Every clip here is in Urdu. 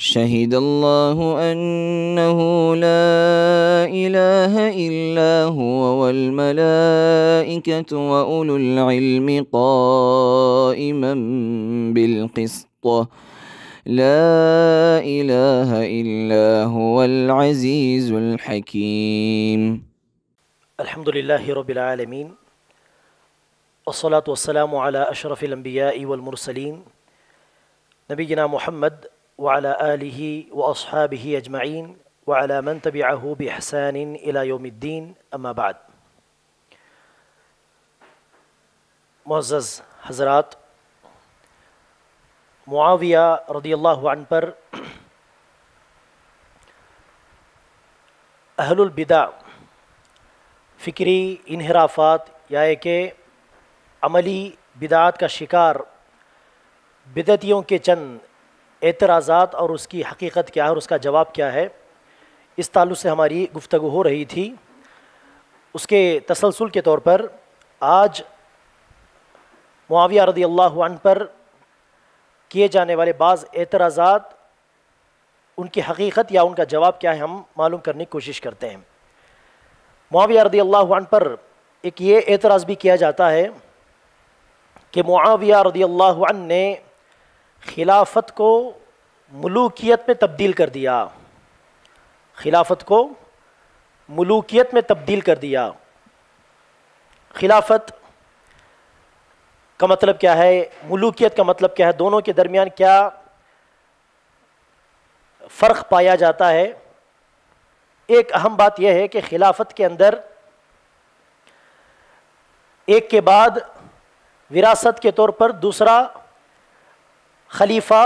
شهد الله أنه لا إله إلا هو والملائكة وأولو العلم قائما بالقسط لا إله إلا هو العزيز الحكيم الحمد لله رب العالمين والصلاة والسلام على أشرف الأنبياء والمرسلين نبينا محمد وعلى آله وأصحابه أجمعين وعلى من تبعه بإحسان إلى يوم الدين أما بعد معزز حضرات معاویہ رضی اللہ عنہ پر اہل البدا فکری انحرافات یا یعنی کہ عملی بدعات کا شکار بدعتیوں کے چند اعتراضات اور اس کی حقیقت کیا ہے اور اس کا جواب کیا ہے اس تعلق سے ہماری گفتگو ہو رہی تھی اس کے تسلسل کے طور پر آج معاویہ رضی اللہ عنہ پر کیے جانے والے بعض اعتراضات ان کی حقیقت یا ان کا جواب کیا ہے ہم معلوم کرنے کی کوشش کرتے ہیں معاویہ رضی اللہ عنہ پر ایک یہ اعتراض بھی کیا جاتا ہے کہ معاویہ رضی اللہ عنہ نے خلافت کو ملوکیت میں تبدیل کر دیا خلافت کو ملوکیت میں تبدیل کر دیا خلافت کا مطلب کیا ہے ملوکیت کا مطلب کیا ہے دونوں کے درمیان کیا فرق پایا جاتا ہے ایک اہم بات یہ ہے کہ خلافت کے اندر ایک کے بعد وراثت کے طور پر دوسرا خلیفہ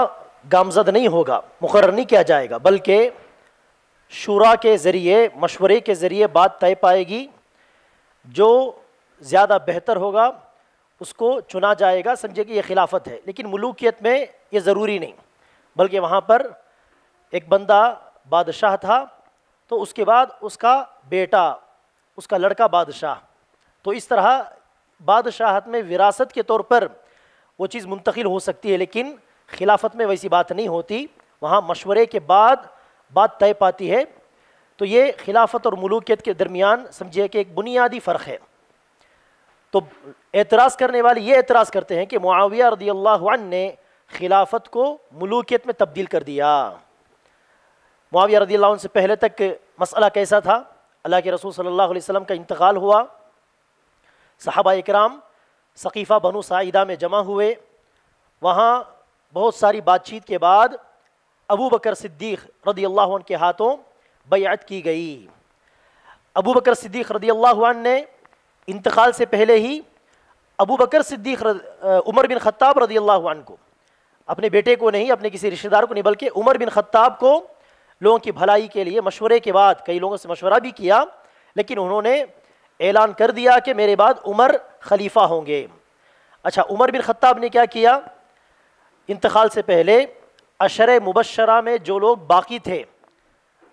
گامزد نہیں ہوگا مقرر نہیں کیا جائے گا بلکہ شورا کے ذریعے مشورے کے ذریعے بات طے پائے گی جو زیادہ بہتر ہوگا اس کو چنا جائے گا سمجھے کہ یہ خلافت ہے لیکن ملوکیت میں یہ ضروری نہیں بلکہ وہاں پر ایک بندہ بادشاہ تھا تو اس کے بعد اس کا بیٹا اس کا لڑکا بادشاہ تو اس طرح بادشاہت میں وراثت کے طور پر وہ چیز منتقل ہو سکتی ہے لیکن خلافت میں ویسی بات نہیں ہوتی وہاں مشورے کے بعد بات طے پاتی ہے تو یہ خلافت اور ملوکیت کے درمیان سمجھیے کہ ایک بنیادی فرق ہے تو اعتراض کرنے والے یہ اعتراض کرتے ہیں کہ معاویہ رضی اللہ عنہ نے خلافت کو ملوکیت میں تبدیل کر دیا معاویہ رضی اللہ عنہ سے پہلے تک مسئلہ کیسا تھا اللہ کے رسول صلی اللہ علیہ وسلم کا انتقال ہوا صحابہ اکرام ثقیفہ بنو سائدہ میں جمع ہوئے وہاں بہت ساری بات چیت کے بعد ابو بکر صدیق رضی اللہ عنہ کے ہاتھوں بیعت کی گئی ابو بکر صدیق رضی اللہ عنہ نے انتقال سے پہلے ہی ابو بکر صدیق عمر بن خطاب رضی اللہ عنہ کو اپنے بیٹے کو نہیں اپنے کسی رشتہ دار کو نہیں بلکہ عمر بن خطاب کو لوگوں کی بھلائی کے لیے مشورے کے بعد کئی لوگوں سے مشورہ بھی کیا لیکن انہوں نے اعلان کر دیا کہ میرے بعد عمر خلیفہ ہوں گے اچھا عمر بن خطاب نے کیا کیا انتقال سے پہلے عشر مبشرہ میں جو لوگ باقی تھے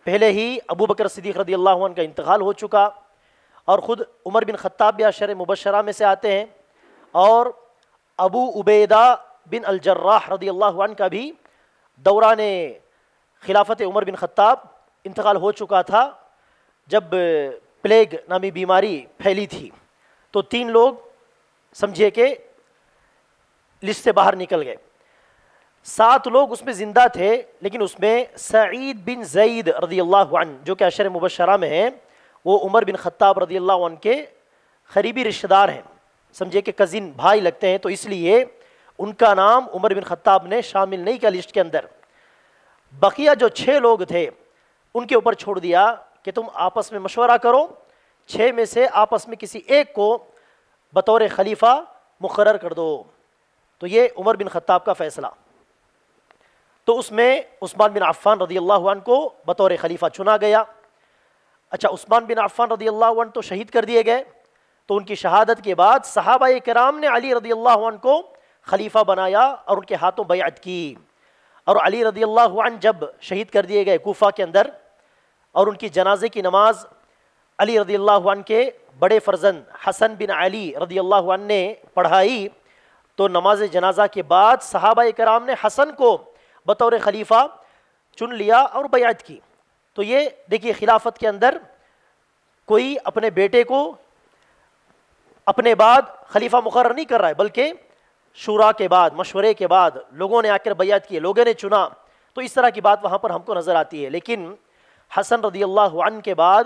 پہلے ہی ابو بکر صدیق رضی اللہ عنہ کا انتقال ہو چکا اور خود عمر بن خطاب بھی اشر مبشرہ میں سے آتے ہیں اور ابو عبیدہ بن الجراح رضی اللہ عنہ کا بھی دوران خلافت عمر بن خطاب انتقال ہو چکا تھا جب پلیگ نامی بیماری پھیلی تھی تو تین لوگ سمجھے کہ لسٹ سے باہر نکل گئے سات لوگ اس میں زندہ تھے لیکن اس میں سعید بن زید رضی اللہ عنہ جو کہ عشر مبشرہ میں ہیں وہ عمر بن خطاب رضی اللہ عنہ کے قریبی رشتہ دار ہیں سمجھے کہ کزن بھائی لگتے ہیں تو اس لیے ان کا نام عمر بن خطاب نے شامل نہیں کیا لسٹ کے اندر بقیہ جو چھ لوگ تھے ان کے اوپر چھوڑ دیا کہ تم آپس میں مشورہ کرو چھ میں سے آپس میں کسی ایک کو بطور خلیفہ مقرر کر دو تو یہ عمر بن خطاب کا فیصلہ تو اس میں عثمان بن عفان رضی اللہ عنہ کو بطور خلیفہ چنا گیا اچھا عثمان بن عفان رضی اللہ عنہ تو شہید کر دیے گئے تو ان کی شہادت کے بعد صحابہ کرام نے علی رضی اللہ عنہ کو خلیفہ بنایا اور ان کے ہاتھوں بیعت کی اور علی رضی اللہ عنہ جب شہید کر دیے گئے کوفہ کے اندر اور ان کی جنازے کی نماز علی رضی اللہ عنہ کے بڑے فرزند حسن بن علی رضی اللہ عنہ نے پڑھائی تو نماز جنازہ کے بعد صحابہ کرام نے حسن کو بطور خلیفہ چن لیا اور بیعت کی تو یہ دیکھیے خلافت کے اندر کوئی اپنے بیٹے کو اپنے بعد خلیفہ مقرر نہیں کر رہا ہے بلکہ شورا کے بعد مشورے کے بعد لوگوں نے آ کر بیعت کی لوگوں نے چنا تو اس طرح کی بات وہاں پر ہم کو نظر آتی ہے لیکن حسن رضی اللہ عنہ کے بعد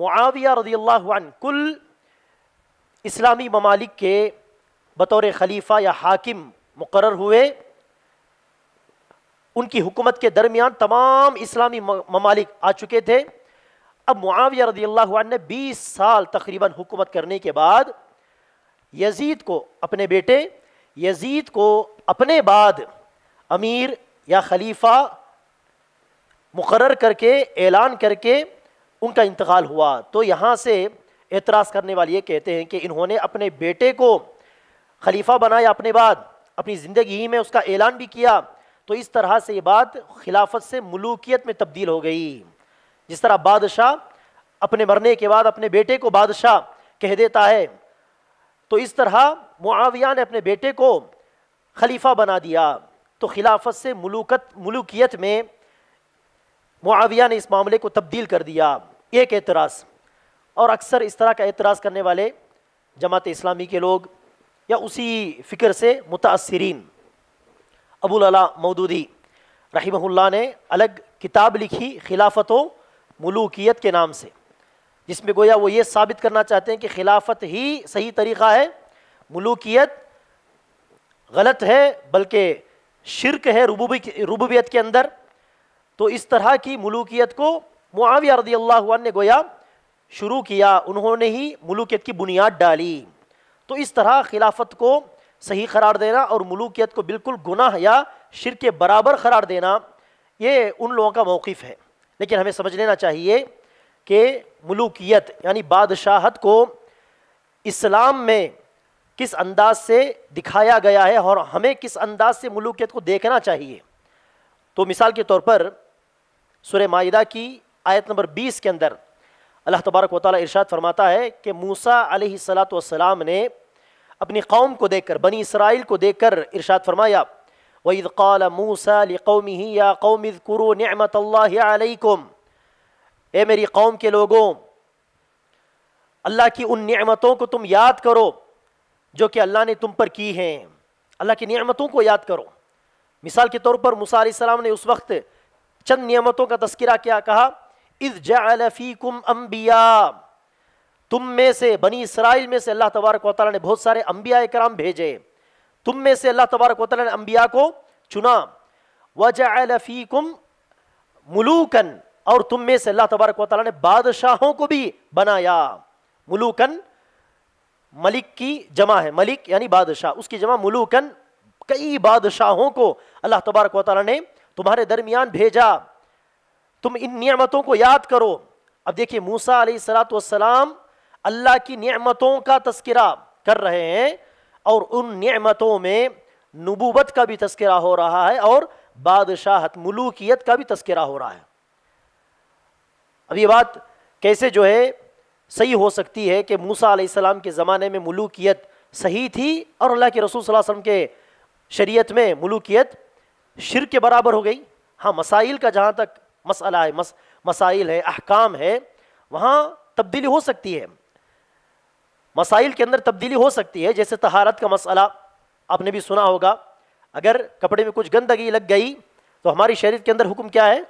معاویہ رضی اللہ عنہ کل اسلامی ممالک کے بطور خلیفہ یا حاکم مقرر ہوئے ان کی حکومت کے درمیان تمام اسلامی ممالک آ چکے تھے اب معاویہ رضی اللہ عنہ نے بیس سال تقریباً حکومت کرنے کے بعد یزید کو اپنے بیٹے یزید کو اپنے بعد امیر یا خلیفہ مقرر کر کے اعلان کر کے ان کا انتقال ہوا تو یہاں سے اعتراض کرنے والے یہ کہتے ہیں کہ انہوں نے اپنے بیٹے کو خلیفہ بنایا اپنے بعد اپنی زندگی ہی میں اس کا اعلان بھی کیا تو اس طرح سے یہ بات خلافت سے ملوکیت میں تبدیل ہو گئی جس طرح بادشاہ اپنے مرنے کے بعد اپنے بیٹے کو بادشاہ کہہ دیتا ہے تو اس طرح معاویہ نے اپنے بیٹے کو خلیفہ بنا دیا تو خلافت سے ملوکت ملوکیت میں معاویہ نے اس معاملے کو تبدیل کر دیا ایک اعتراض اور اکثر اس طرح کا اعتراض کرنے والے جماعت اسلامی کے لوگ یا اسی فکر سے متاثرین ابو العلا مودودی رحمہ اللہ نے الگ کتاب لکھی خلافت و ملوکیت کے نام سے جس میں گویا وہ یہ ثابت کرنا چاہتے ہیں کہ خلافت ہی صحیح طریقہ ہے ملوکیت غلط ہے بلکہ شرک ہے ربوبیت کے اندر تو اس طرح کی ملوکیت کو معاویہ رضی اللہ عنہ نے گویا شروع کیا انہوں نے ہی ملوکیت کی بنیاد ڈالی تو اس طرح خلافت کو صحیح قرار دینا اور ملوکیت کو بالکل گناہ یا شر کے برابر قرار دینا یہ ان لوگوں کا موقف ہے لیکن ہمیں سمجھ لینا چاہیے کہ ملوکیت یعنی بادشاہت کو اسلام میں کس انداز سے دکھایا گیا ہے اور ہمیں کس انداز سے ملوکیت کو دیکھنا چاہیے تو مثال کے طور پر سورہ معاہدہ کی آیت نمبر بیس کے اندر اللہ تبارک و تعالیٰ ارشاد فرماتا ہے کہ موسا علیہ السلاۃ والسلام نے اپنی قوم کو دیکھ کر بنی اسرائیل کو دیکھ کر ارشاد فرمایا وَإِذْ قَالَ مُوسَى لِقَوْمِهِ يَا قَوْمِ اذْكُرُوا نِعْمَةَ اللَّهِ عَلَيْكُمْ اے میری قوم کے لوگوں اللہ کی ان نعمتوں کو تم یاد کرو جو کہ اللہ نے تم پر کی ہیں اللہ کی نعمتوں کو یاد کرو مثال کے طور پر موسیٰ علیہ السلام نے اس وقت چند نعمتوں کا تذکرہ کیا کہا اِذْ جَعَلَ فِيكُمْ أَنْبِيَاءَ تم میں سے بنی اسرائیل میں سے اللہ تبارک و تعالیٰ نے بہت سارے انبیاء کرام بھیجے تم میں سے اللہ تبارک و تعالیٰ نے انبیاء کو چنا اور تم میں سے اللہ تبارک و تعالیٰ نے بادشاہوں کو بھی بنایا ملوکن ملک کی جمع ہے ملک یعنی بادشاہ اس کی جمع ملوکن کئی بادشاہوں کو اللہ تبارک و تعالیٰ نے تمہارے درمیان بھیجا تم ان نعمتوں کو یاد کرو اب دیکھیے موسا علیہ السلاۃ والسلام اللہ کی نعمتوں کا تذکرہ کر رہے ہیں اور ان نعمتوں میں نبوت کا بھی تذکرہ ہو رہا ہے اور بادشاہت ملوکیت کا بھی تذکرہ ہو رہا ہے اب یہ بات کیسے جو ہے صحیح ہو سکتی ہے کہ موسا علیہ السلام کے زمانے میں ملوکیت صحیح تھی اور اللہ کے رسول صلی اللہ علیہ وسلم کے شریعت میں ملوکیت شر کے برابر ہو گئی ہاں مسائل کا جہاں تک مسئلہ ہے مسائل ہے احکام ہے وہاں تبدیلی ہو سکتی ہے مسائل کے اندر تبدیلی ہو سکتی ہے جیسے طہارت کا مسئلہ آپ نے بھی سنا ہوگا اگر کپڑے میں کچھ گندگی لگ گئی تو ہماری شریعت کے اندر حکم کیا ہے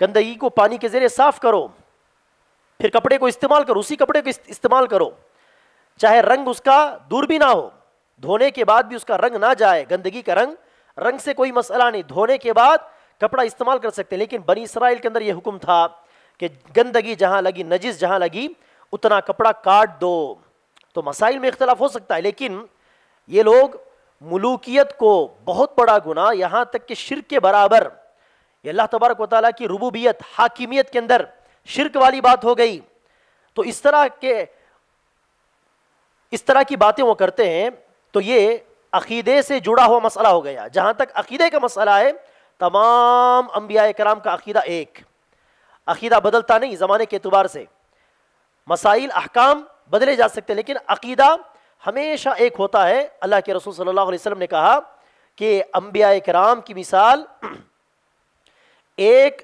گندگی کو پانی کے ذریعے صاف کرو پھر کپڑے کو استعمال کرو اسی کپڑے کو استعمال کرو چاہے رنگ اس کا دور بھی نہ ہو دھونے کے بعد بھی اس کا رنگ نہ جائے گندگی کا رنگ رنگ سے کوئی مسئلہ نہیں دھونے کے بعد کپڑا استعمال کر سکتے لیکن بنی اسرائیل کے اندر یہ حکم تھا کہ گندگی جہاں لگی نجس جہاں لگی اتنا کپڑا کاٹ دو تو مسائل میں اختلاف ہو سکتا ہے لیکن یہ لوگ ملوکیت کو بہت بڑا گناہ یہاں تک کہ شرک کے برابر یہ اللہ تبارک و تعالیٰ کی ربوبیت حاکمیت کے اندر شرک والی بات ہو گئی تو اس طرح کے اس طرح کی باتیں وہ کرتے ہیں تو یہ عقیدے سے جڑا ہوا مسئلہ ہو گیا جہاں تک عقیدے کا مسئلہ ہے تمام انبیاء کرام کا عقیدہ ایک عقیدہ بدلتا نہیں زمانے کے اعتبار سے مسائل احکام بدلے جا سکتے لیکن عقیدہ ہمیشہ ایک ہوتا ہے اللہ کے رسول صلی اللہ علیہ وسلم نے کہا کہ انبیاء کرام کی مثال ایک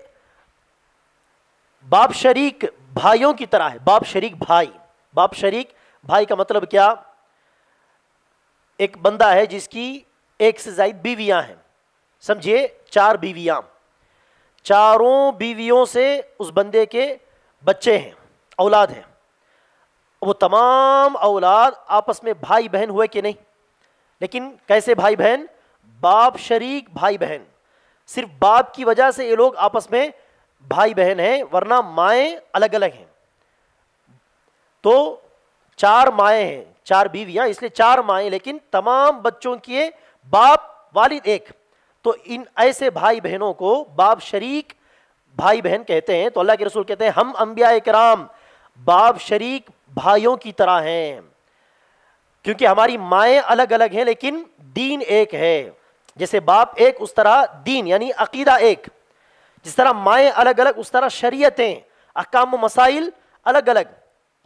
باپ شریک بھائیوں کی طرح ہے باپ شریک بھائی باپ شریک بھائی کا مطلب کیا ایک بندہ ہے جس کی ایک سے زائد بیویاں ہیں سمجھے چار بیویاں چاروں بیویوں سے اس بندے کے بچے ہیں اولاد ہیں وہ تمام اولاد آپس میں بھائی بہن ہوئے کہ نہیں لیکن کیسے بھائی بہن باپ شریک بھائی بہن صرف باپ کی وجہ سے یہ لوگ آپس میں بھائی بہن ہیں ہیں ورنہ مائیں الگ الگ تو چار مائیں ہیں چار بیویاں اس لیے چار مائیں لیکن تمام بچوں کی باپ والد ایک تو ان ایسے بھائی بہنوں کو باپ شریک بھائی بہن کہتے ہیں تو اللہ کے رسول کہتے ہیں ہم انبیاء کرام باپ شریک بھائیوں کی طرح ہیں کیونکہ ہماری مائیں الگ الگ ہیں لیکن دین ایک ہے جیسے باپ ایک اس طرح دین یعنی عقیدہ ایک جس طرح مائیں الگ الگ اس طرح شریعتیں اکام و مسائل الگ الگ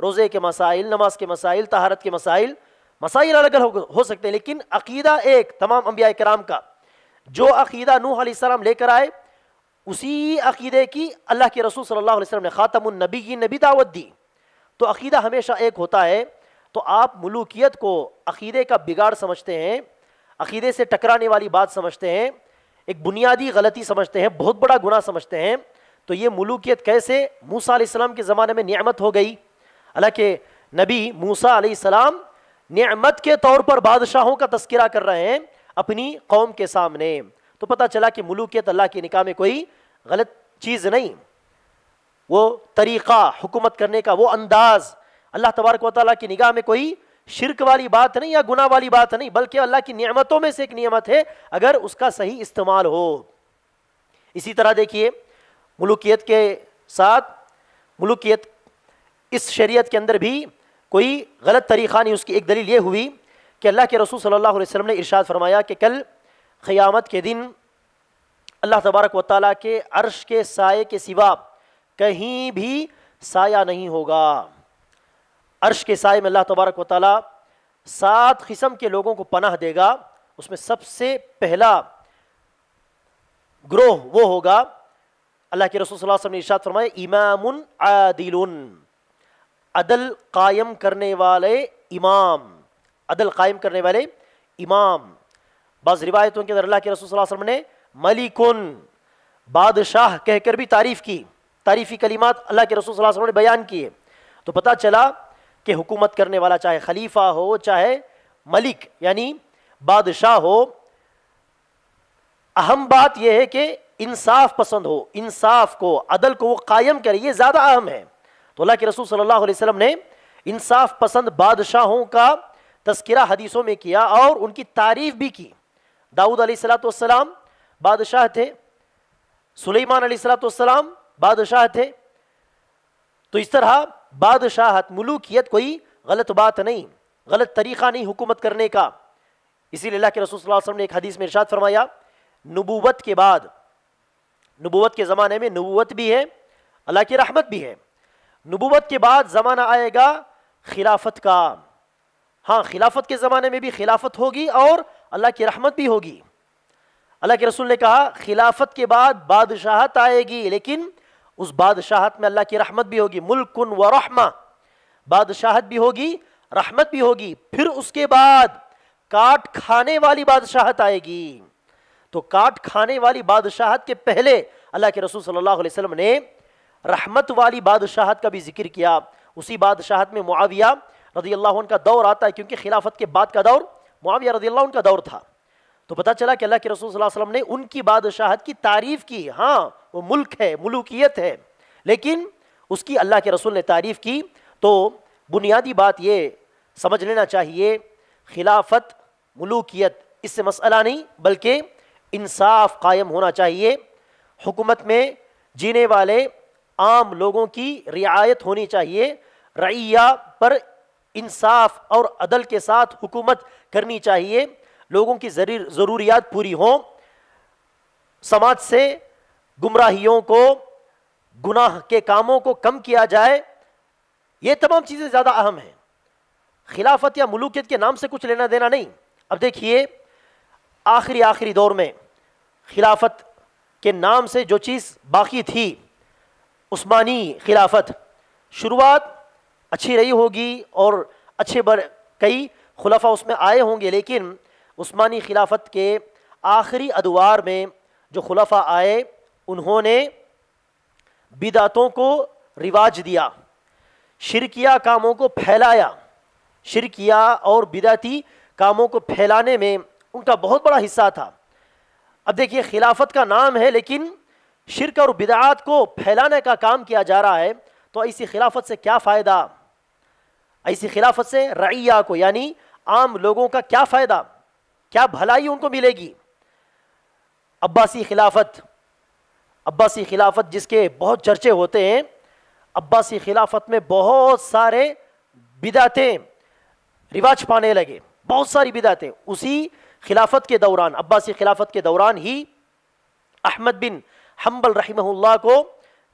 روزے کے مسائل نماز کے مسائل طہارت کے مسائل مسائل الگ الگ ہو سکتے ہیں لیکن عقیدہ ایک تمام انبیاء کرام کا جو عقیدہ نوح علیہ السلام لے کر آئے اسی عقیدے کی اللہ کے رسول صلی اللہ علیہ وسلم نے خاتم النبی کی نبی دعوت دی تو عقیدہ ہمیشہ ایک ہوتا ہے تو آپ ملوکیت کو عقیدے کا بگاڑ سمجھتے ہیں عقیدے سے ٹکرانے والی بات سمجھتے ہیں ایک بنیادی غلطی سمجھتے ہیں بہت بڑا گناہ سمجھتے ہیں تو یہ ملوکیت کیسے موسا علیہ السلام کے زمانے میں نعمت ہو گئی حالانکہ نبی موسا علیہ السلام نعمت کے طور پر بادشاہوں کا تذکرہ کر رہے ہیں اپنی قوم کے سامنے تو پتہ چلا کہ ملوکیت اللہ کے نکاح میں کوئی غلط چیز نہیں وہ طریقہ حکومت کرنے کا وہ انداز اللہ تبارک و تعالیٰ کی نگاہ میں کوئی شرک والی بات نہیں یا گناہ والی بات نہیں بلکہ اللہ کی نعمتوں میں سے ایک نعمت ہے اگر اس کا صحیح استعمال ہو اسی طرح دیکھیے ملوکیت کے ساتھ ملوکیت اس شریعت کے اندر بھی کوئی غلط طریقہ نہیں اس کی ایک دلیل یہ ہوئی کہ اللہ کے رسول صلی اللہ علیہ وسلم نے ارشاد فرمایا کہ کل قیامت کے دن اللہ تبارک و تعالیٰ کے عرش کے سائے کے سوا کہیں بھی سایہ نہیں ہوگا عرش کے سائے میں اللہ تبارک و تعالی سات قسم کے لوگوں کو پناہ دے گا اس میں سب سے پہلا گروہ وہ ہوگا اللہ کے رسول صلی اللہ علیہ وسلم نے ارشاد امام عادل عدل قائم کرنے والے امام عدل قائم کرنے والے امام بعض روایتوں کے اللہ کے رسول صلی اللہ علیہ وسلم نے ملکن بادشاہ کہہ کر بھی تعریف کی تعریفی کلمات اللہ کے رسول صلی اللہ علیہ وسلم نے بیان کیے تو پتہ چلا کہ حکومت کرنے والا چاہے خلیفہ ہو چاہے ملک یعنی بادشاہ ہو اہم بات یہ ہے کہ انصاف پسند ہو انصاف کو عدل کو وہ قائم کرے یہ زیادہ اہم ہے تو اللہ کے رسول صلی اللہ علیہ وسلم نے انصاف پسند بادشاہوں کا تذکرہ حدیثوں میں کیا اور ان کی تعریف بھی کی داؤد علیہ والسلام بادشاہ تھے سلیمان علیہ السلام والسلام بادشاہ تھے تو اس طرح بادشاہت ملوکیت کوئی غلط بات نہیں غلط طریقہ نہیں حکومت کرنے کا اسی لیے اللہ کے رسول صلی اللہ علیہ وسلم نے ایک حدیث میں ارشاد فرمایا نبوت نبوت نبوت کے کے بعد زمانے میں بھی ہے اللہ کی رحمت بھی ہے نبوت کے بعد زمانہ آئے گا خلافت کا ہاں خلافت کے زمانے میں بھی خلافت ہوگی اور اللہ کی رحمت بھی ہوگی اللہ کے رسول نے کہا خلافت کے بعد بادشاہت آئے گی لیکن اس بادشاہت میں اللہ کی رحمت بھی ہوگی ملکن و رحمہ بادشاہت بھی ہوگی رحمت بھی ہوگی پھر اس کے بعد کاٹ کھانے والی بادشاہت آئے گی تو کاٹ کھانے والی بادشاہت کے پہلے اللہ کے رسول صلی اللہ علیہ وسلم نے رحمت والی بادشاہت کا بھی ذکر کیا اسی بادشاہت میں معاویہ رضی اللہ عنہ کا دور آتا ہے کیونکہ خلافت کے بعد کا دور معاویہ رضی اللہ عنہ کا دور تھا تو پتہ چلا کہ اللہ کے رسول صلی اللہ علیہ وسلم نے ان کی بادشاہت کی تعریف کی ہاں وہ ملک ہے ملوکیت ہے لیکن اس کی اللہ کے رسول نے تعریف کی تو بنیادی بات یہ سمجھ لینا چاہیے خلافت ملوکیت اس سے مسئلہ نہیں بلکہ انصاف قائم ہونا چاہیے حکومت میں جینے والے عام لوگوں کی رعایت ہونی چاہیے رعیہ پر انصاف اور عدل کے ساتھ حکومت کرنی چاہیے لوگوں کی ضروریات پوری ہوں سماج سے گمراہیوں کو گناہ کے کاموں کو کم کیا جائے یہ تمام چیزیں زیادہ اہم ہیں خلافت یا ملوکیت کے نام سے کچھ لینا دینا نہیں اب دیکھیے آخری آخری دور میں خلافت کے نام سے جو چیز باقی تھی عثمانی خلافت شروعات اچھی رہی ہوگی اور اچھے بر کئی خلافہ اس میں آئے ہوں گے لیکن عثمانی خلافت کے آخری ادوار میں جو خلفہ آئے انہوں نے بدعتوں کو رواج دیا شرکیہ کاموں کو پھیلایا شرکیہ اور بدعتی کاموں کو پھیلانے میں ان کا بہت بڑا حصہ تھا اب دیکھیے خلافت کا نام ہے لیکن شرک اور بدعات کو پھیلانے کا کام کیا جا رہا ہے تو ایسی خلافت سے کیا فائدہ ایسی خلافت سے رعیہ کو یعنی عام لوگوں کا کیا فائدہ کیا بھلائی ان کو ملے گی عباسی خلافت عباسی خلافت جس کے بہت چرچے ہوتے ہیں عباسی خلافت میں بہت سارے بدعتیں رواج پانے لگے بہت ساری بدعتیں اسی خلافت کے دوران عباسی خلافت کے دوران ہی احمد بن حنبل رحمہ اللہ کو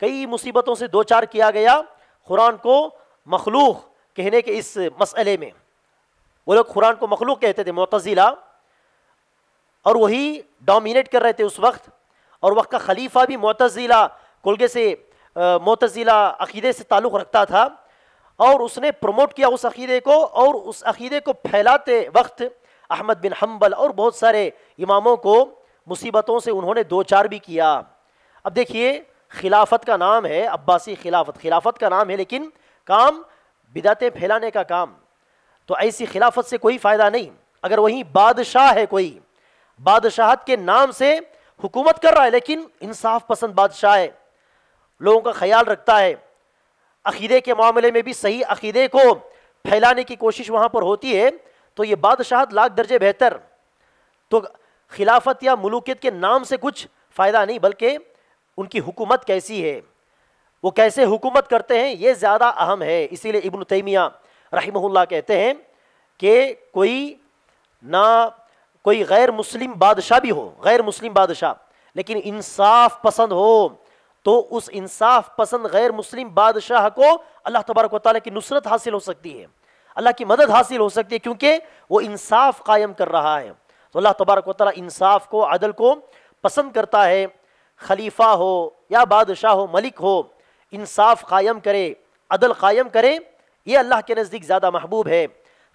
کئی مصیبتوں سے دو چار کیا گیا قرآن کو مخلوق کہنے کے اس مسئلے میں وہ لوگ قرآن کو مخلوق کہتے تھے معتزلہ اور وہی ڈومینیٹ کر رہے تھے اس وقت اور وقت کا خلیفہ بھی معتزلہ کلگے سے معتزلہ عقیدے سے تعلق رکھتا تھا اور اس نے پروموٹ کیا اس عقیدے کو اور اس عقیدے کو پھیلاتے وقت احمد بن حنبل اور بہت سارے اماموں کو مصیبتوں سے انہوں نے دو چار بھی کیا اب دیکھیے خلافت کا نام ہے عباسی خلافت خلافت کا نام ہے لیکن کام بدعتیں پھیلانے کا کام تو ایسی خلافت سے کوئی فائدہ نہیں اگر وہیں بادشاہ ہے کوئی بادشاہت کے نام سے حکومت کر رہا ہے لیکن انصاف پسند بادشاہ ہے لوگوں کا خیال رکھتا ہے عقیدے کے معاملے میں بھی صحیح عقیدے کو پھیلانے کی کوشش وہاں پر ہوتی ہے تو یہ بادشاہت لاکھ درجے بہتر تو خلافت یا ملوکیت کے نام سے کچھ فائدہ نہیں بلکہ ان کی حکومت کیسی ہے وہ کیسے حکومت کرتے ہیں یہ زیادہ اہم ہے اسی لیے ابن تیمیہ رحمہ اللہ کہتے ہیں کہ کوئی نہ کوئی غیر مسلم بادشاہ بھی ہو غیر مسلم بادشاہ لیکن انصاف پسند ہو تو اس انصاف پسند غیر مسلم بادشاہ کو اللہ تبارک و تعالیٰ کی نصرت حاصل ہو سکتی ہے اللہ کی مدد حاصل ہو سکتی ہے کیونکہ وہ انصاف قائم کر رہا ہے تو اللہ تبارک و تعالیٰ انصاف کو عدل کو پسند کرتا ہے خلیفہ ہو یا بادشاہ ہو ملک ہو انصاف قائم کرے عدل قائم کرے یہ اللہ کے نزدیک زیادہ محبوب ہے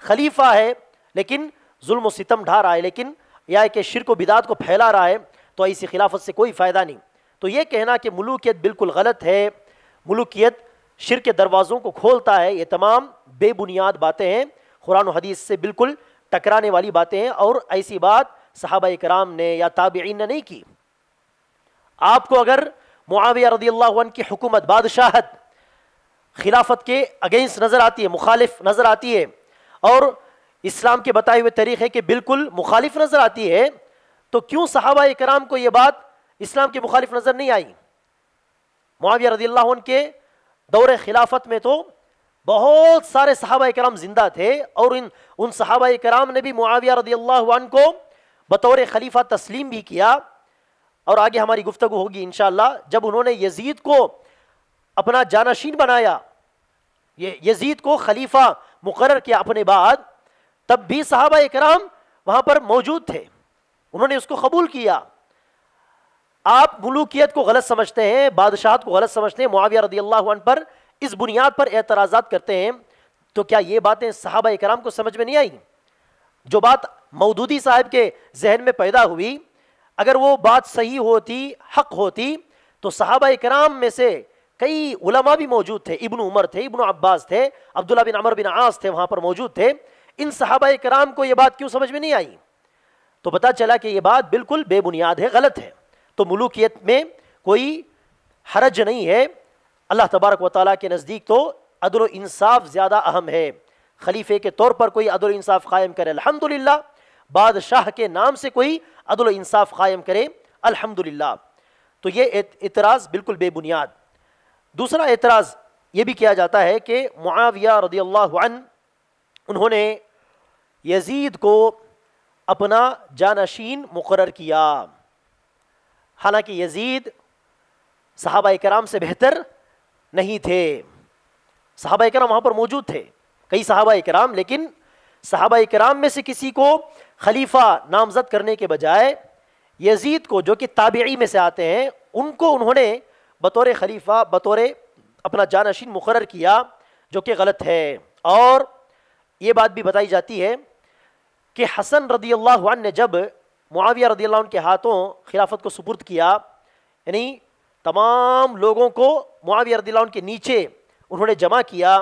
خلیفہ ہے لیکن ظلم و ستم ڈھا رہا ہے لیکن یا کہ شرک و بداد کو پھیلا رہا ہے تو ایسی خلافت سے کوئی فائدہ نہیں تو یہ کہنا کہ ملوکیت بالکل غلط ہے ملوکیت شرک کے دروازوں کو کھولتا ہے یہ تمام بے بنیاد باتیں ہیں قرآن و حدیث سے بالکل ٹکرانے والی باتیں ہیں اور ایسی بات صحابہ کرام نے یا تابعین نے نہیں کی آپ کو اگر معاویہ رضی اللہ عنہ کی حکومت بادشاہت خلافت کے اگینسٹ نظر آتی ہے مخالف نظر آتی ہے اور اسلام کے بتائے ہوئے طریقے کے بالکل مخالف نظر آتی ہے تو کیوں صحابہ کرام کو یہ بات اسلام کے مخالف نظر نہیں آئی معاویہ رضی اللہ عنہ کے دور خلافت میں تو بہت سارے صحابہ کرام زندہ تھے اور ان ان اکرام کرام نے بھی معاویہ رضی اللہ عنہ کو بطور خلیفہ تسلیم بھی کیا اور آگے ہماری گفتگو ہوگی انشاءاللہ جب انہوں نے یزید کو اپنا جانشین بنایا یزید کو خلیفہ مقرر کیا اپنے بعد تب بھی صحابہ اکرام وہاں پر موجود تھے انہوں نے اس کو قبول کیا آپ ملوکیت کو غلط سمجھتے ہیں بادشاہت کو غلط سمجھتے ہیں معاویہ رضی اللہ عنہ پر پر اس بنیاد اعتراضات کرتے ہیں تو کیا یہ باتیں صحابہ اکرام کو سمجھ میں نہیں آئی جو بات مودودی صاحب کے ذہن میں پیدا ہوئی اگر وہ بات صحیح ہوتی حق ہوتی تو صحابہ اکرام میں سے کئی علماء بھی موجود تھے ابن عمر تھے ابن عباس تھے عبداللہ بن عمر بن عاص تھے وہاں پر موجود تھے ان صحابہ کرام کو یہ بات کیوں سمجھ میں نہیں آئی تو پتا چلا کہ یہ بات بالکل بے بنیاد ہے غلط ہے تو ملوکیت میں کوئی حرج نہیں ہے اللہ تبارک و تعالیٰ کے نزدیک تو عدل و انصاف زیادہ اہم ہے خلیفے کے طور پر کوئی عدل و انصاف قائم الحمد الحمدللہ بادشاہ کے نام سے کوئی عدل و انصاف قائم کرے الحمد تو یہ اعتراض بالکل بے بنیاد دوسرا اعتراض یہ بھی کیا جاتا ہے کہ معاویہ رضی اللہ عنہ انہوں نے یزید کو اپنا جانشین مقرر کیا حالانکہ یزید صحابہ کرام سے بہتر نہیں تھے صحابہ کرام وہاں پر موجود تھے کئی صحابہ کرام لیکن صحابہ کرام میں سے کسی کو خلیفہ نامزد کرنے کے بجائے یزید کو جو کہ تابعی میں سے آتے ہیں ان کو انہوں نے بطور خلیفہ بطور اپنا جانشین مقرر کیا جو کہ غلط ہے اور یہ بات بھی بتائی جاتی ہے کہ حسن رضی اللہ عنہ نے جب معاویہ رضی اللہ عنہ کے ہاتھوں خلافت کو سپرد کیا یعنی تمام لوگوں کو معاویہ رضی اللہ عنہ کے نیچے انہوں نے جمع کیا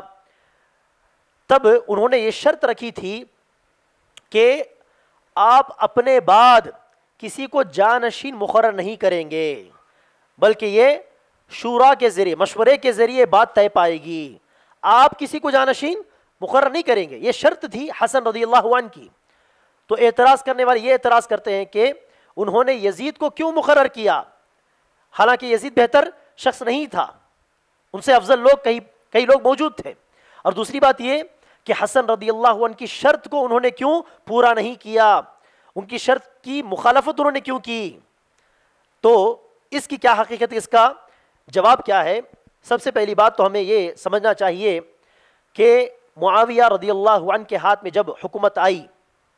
تب انہوں نے یہ شرط رکھی تھی کہ آپ اپنے بعد کسی کو جانشین مقرر نہیں کریں گے بلکہ یہ شورا کے ذریعے مشورے کے ذریعے بات طے پائے گی آپ کسی کو جانشین مقرر نہیں کریں گے یہ شرط تھی حسن رضی اللہ عنہ کی تو اعتراض کرنے والے یہ اعتراض کرتے ہیں کہ انہوں نے یزید کو کیوں مقرر کیا حالانکہ یزید بہتر شخص نہیں تھا ان سے افضل لوگ کئی کئی لوگ موجود تھے اور دوسری بات یہ کہ حسن رضی اللہ عنہ کی شرط کو انہوں نے کیوں پورا نہیں کیا ان کی شرط کی مخالفت انہوں نے کیوں کی تو اس کی کیا حقیقت اس کا جواب کیا ہے سب سے پہلی بات تو ہمیں یہ سمجھنا چاہیے کہ معاویہ رضی اللہ عنہ کے ہاتھ میں جب حکومت آئی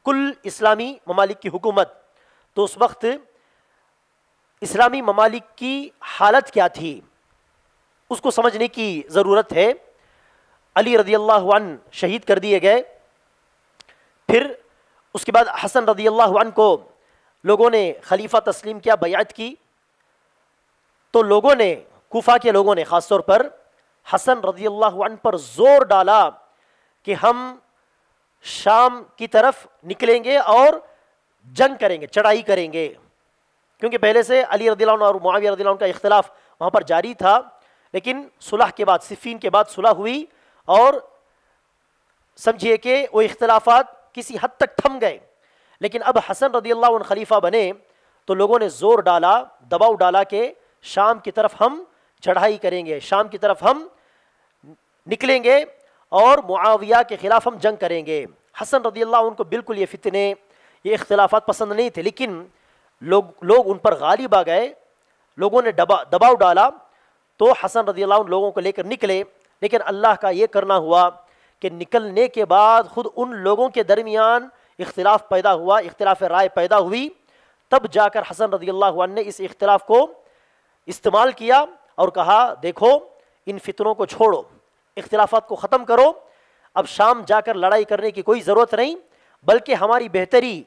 کل اسلامی ممالک کی حکومت تو اس وقت اسلامی ممالک کی حالت کیا تھی اس کو سمجھنے کی ضرورت ہے علی رضی اللہ عنہ شہید کر دیے گئے پھر اس کے بعد حسن رضی اللہ عنہ کو لوگوں نے خلیفہ تسلیم کیا بیعت کی تو لوگوں نے کوفہ کے لوگوں نے خاص طور پر حسن رضی اللہ عنہ پر زور ڈالا کہ ہم شام کی طرف نکلیں گے اور جنگ کریں گے چڑھائی کریں گے کیونکہ پہلے سے علی رضی اللہ عنہ اور معاویہ رضی اللہ عنہ کا اختلاف وہاں پر جاری تھا لیکن صلح کے بعد صفین کے بعد صلح ہوئی اور سمجھیے کہ وہ اختلافات کسی حد تک تھم گئے لیکن اب حسن رضی اللہ عنہ خلیفہ بنے تو لوگوں نے زور ڈالا دباؤ ڈالا کہ شام کی طرف ہم چڑھائی کریں گے شام کی طرف ہم نکلیں گے اور معاویہ کے خلاف ہم جنگ کریں گے حسن رضی اللہ ان کو بالکل یہ فتنے یہ اختلافات پسند نہیں تھے لیکن لوگ لوگ ان پر غالب آ گئے لوگوں نے دباؤ ڈالا تو حسن رضی اللہ ان لوگوں کو لے کر نکلے لیکن اللہ کا یہ کرنا ہوا کہ نکلنے کے بعد خود ان لوگوں کے درمیان اختلاف پیدا ہوا اختلاف رائے پیدا ہوئی تب جا کر حسن رضی اللہ عنہ نے اس اختلاف کو استعمال کیا اور کہا دیکھو ان فطروں کو چھوڑو اختلافات کو ختم کرو اب شام جا کر لڑائی کرنے کی کوئی ضرورت نہیں بلکہ ہماری بہتری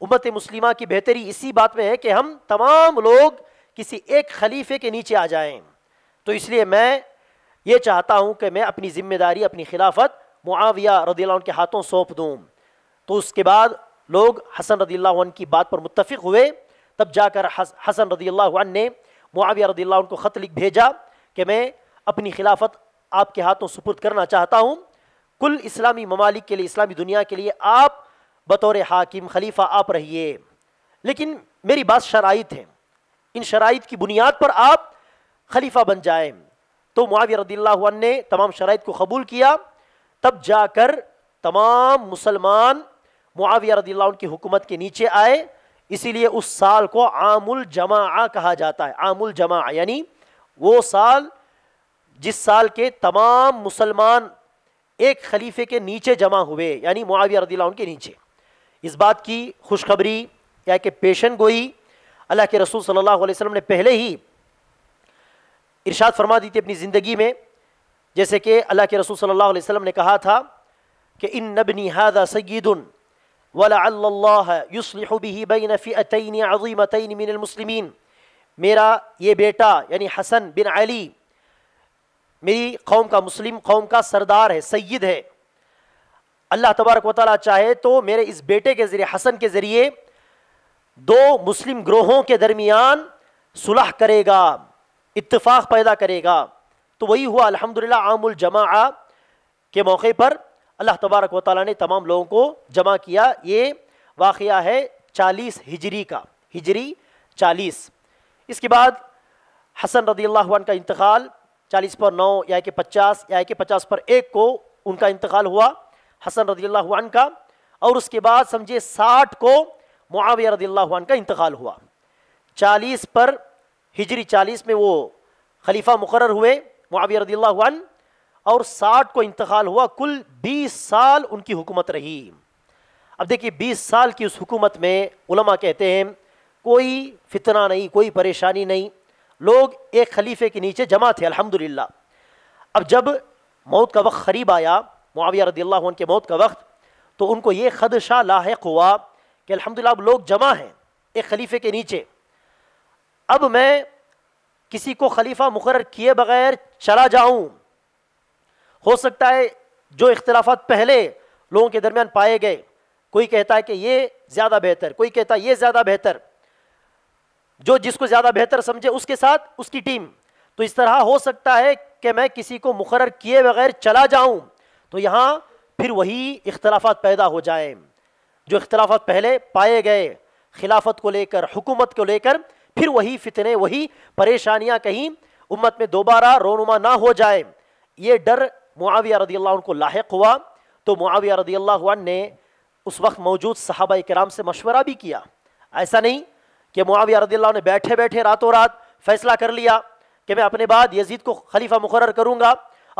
امت مسلمہ کی بہتری اسی بات میں ہے کہ ہم تمام لوگ کسی ایک خلیفے کے نیچے آ جائیں تو اس لیے میں یہ چاہتا ہوں کہ میں اپنی ذمہ داری اپنی خلافت معاویہ رضی اللہ عنہ کے ہاتھوں سونپ دوں تو اس کے بعد لوگ حسن رضی اللہ عنہ کی بات پر متفق ہوئے تب جا کر حسن رضی اللہ عنہ نے معاویہ رضی اللہ عنہ کو خط لکھ بھیجا کہ میں اپنی خلافت آپ کے ہاتھوں سپرد کرنا چاہتا ہوں کل اسلامی ممالک کے لیے اسلامی دنیا کے لیے آپ بطور حاکم خلیفہ آپ رہیے لیکن میری بات شرائط ہے ان شرائط کی بنیاد پر آپ خلیفہ بن جائیں تو معاویہ رضی اللہ عنہ نے تمام شرائط کو قبول کیا تب جا کر تمام مسلمان معاویہ رضی اللہ عنہ کی حکومت کے نیچے آئے اسی لیے اس سال کو عام الجماعہ کہا جاتا ہے عام الجماعہ یعنی وہ سال جس سال کے تمام مسلمان ایک خلیفے کے نیچے جمع ہوئے یعنی معاوی اللہ عنہ کے نیچے اس بات کی خوشخبری یا کہ پیشن گوئی اللہ کے رسول صلی اللہ علیہ وسلم نے پہلے ہی ارشاد فرما دی تھی اپنی زندگی میں جیسے کہ اللہ کے رسول صلی اللہ علیہ وسلم نے کہا تھا کہ ان سید اللہ نہادلہ یسنحبی بین عطین عظیمتین من المسلمین میرا یہ بیٹا یعنی حسن بن علی میری قوم کا مسلم قوم کا سردار ہے سید ہے اللہ تبارک و تعالیٰ چاہے تو میرے اس بیٹے کے ذریعے حسن کے ذریعے دو مسلم گروہوں کے درمیان صلح کرے گا اتفاق پیدا کرے گا تو وہی ہوا الحمد للہ عام الجماعہ کے موقع پر اللہ تبارک و تعالیٰ نے تمام لوگوں کو جمع کیا یہ واقعہ ہے چالیس ہجری کا ہجری چالیس اس کے بعد حسن رضی اللہ عنہ کا انتقال چالیس پر نو یا یعنی کہ پچاس یا یعنی کہ پچاس پر ایک کو ان کا انتقال ہوا حسن رضی اللہ عنہ کا اور اس کے بعد سمجھے ساٹھ کو معاویہ رضی اللہ عنہ کا انتقال ہوا چالیس پر ہجری چالیس میں وہ خلیفہ مقرر ہوئے معاویہ رضی اللہ عنہ اور ساٹھ کو انتقال ہوا کل بیس سال ان کی حکومت رہی اب دیکھیے بیس سال کی اس حکومت میں علماء کہتے ہیں کوئی فتنہ نہیں کوئی پریشانی نہیں لوگ ایک خلیفے کے نیچے جمع تھے الحمدللہ اب جب موت کا وقت قریب آیا معاویہ رضی اللہ عنہ کے موت کا وقت تو ان کو یہ خدشہ لاحق ہوا کہ الحمدللہ اب لوگ جمع ہیں ایک خلیفے کے نیچے اب میں کسی کو خلیفہ مقرر کیے بغیر چلا جاؤں ہو سکتا ہے جو اختلافات پہلے لوگوں کے درمیان پائے گئے کوئی کہتا ہے کہ یہ زیادہ بہتر کوئی کہتا ہے یہ زیادہ بہتر جو جس کو زیادہ بہتر سمجھے اس کے ساتھ اس کی ٹیم تو اس طرح ہو سکتا ہے کہ میں کسی کو مقرر کیے بغیر چلا جاؤں تو یہاں پھر وہی اختلافات پیدا ہو جائیں جو اختلافات پہلے پائے گئے خلافت کو لے کر حکومت کو لے کر پھر وہی فتنے وہی پریشانیاں کہیں امت میں دوبارہ رونما نہ ہو جائے یہ ڈر معاویہ رضی اللہ عنہ کو لاحق ہوا تو معاویہ رضی اللہ عنہ نے اس وقت موجود صحابہ کرام سے مشورہ بھی کیا ایسا نہیں کہ معاویہ رضی اللہ نے بیٹھے بیٹھے راتوں رات فیصلہ کر لیا کہ میں اپنے بعد یزید کو خلیفہ مقرر کروں گا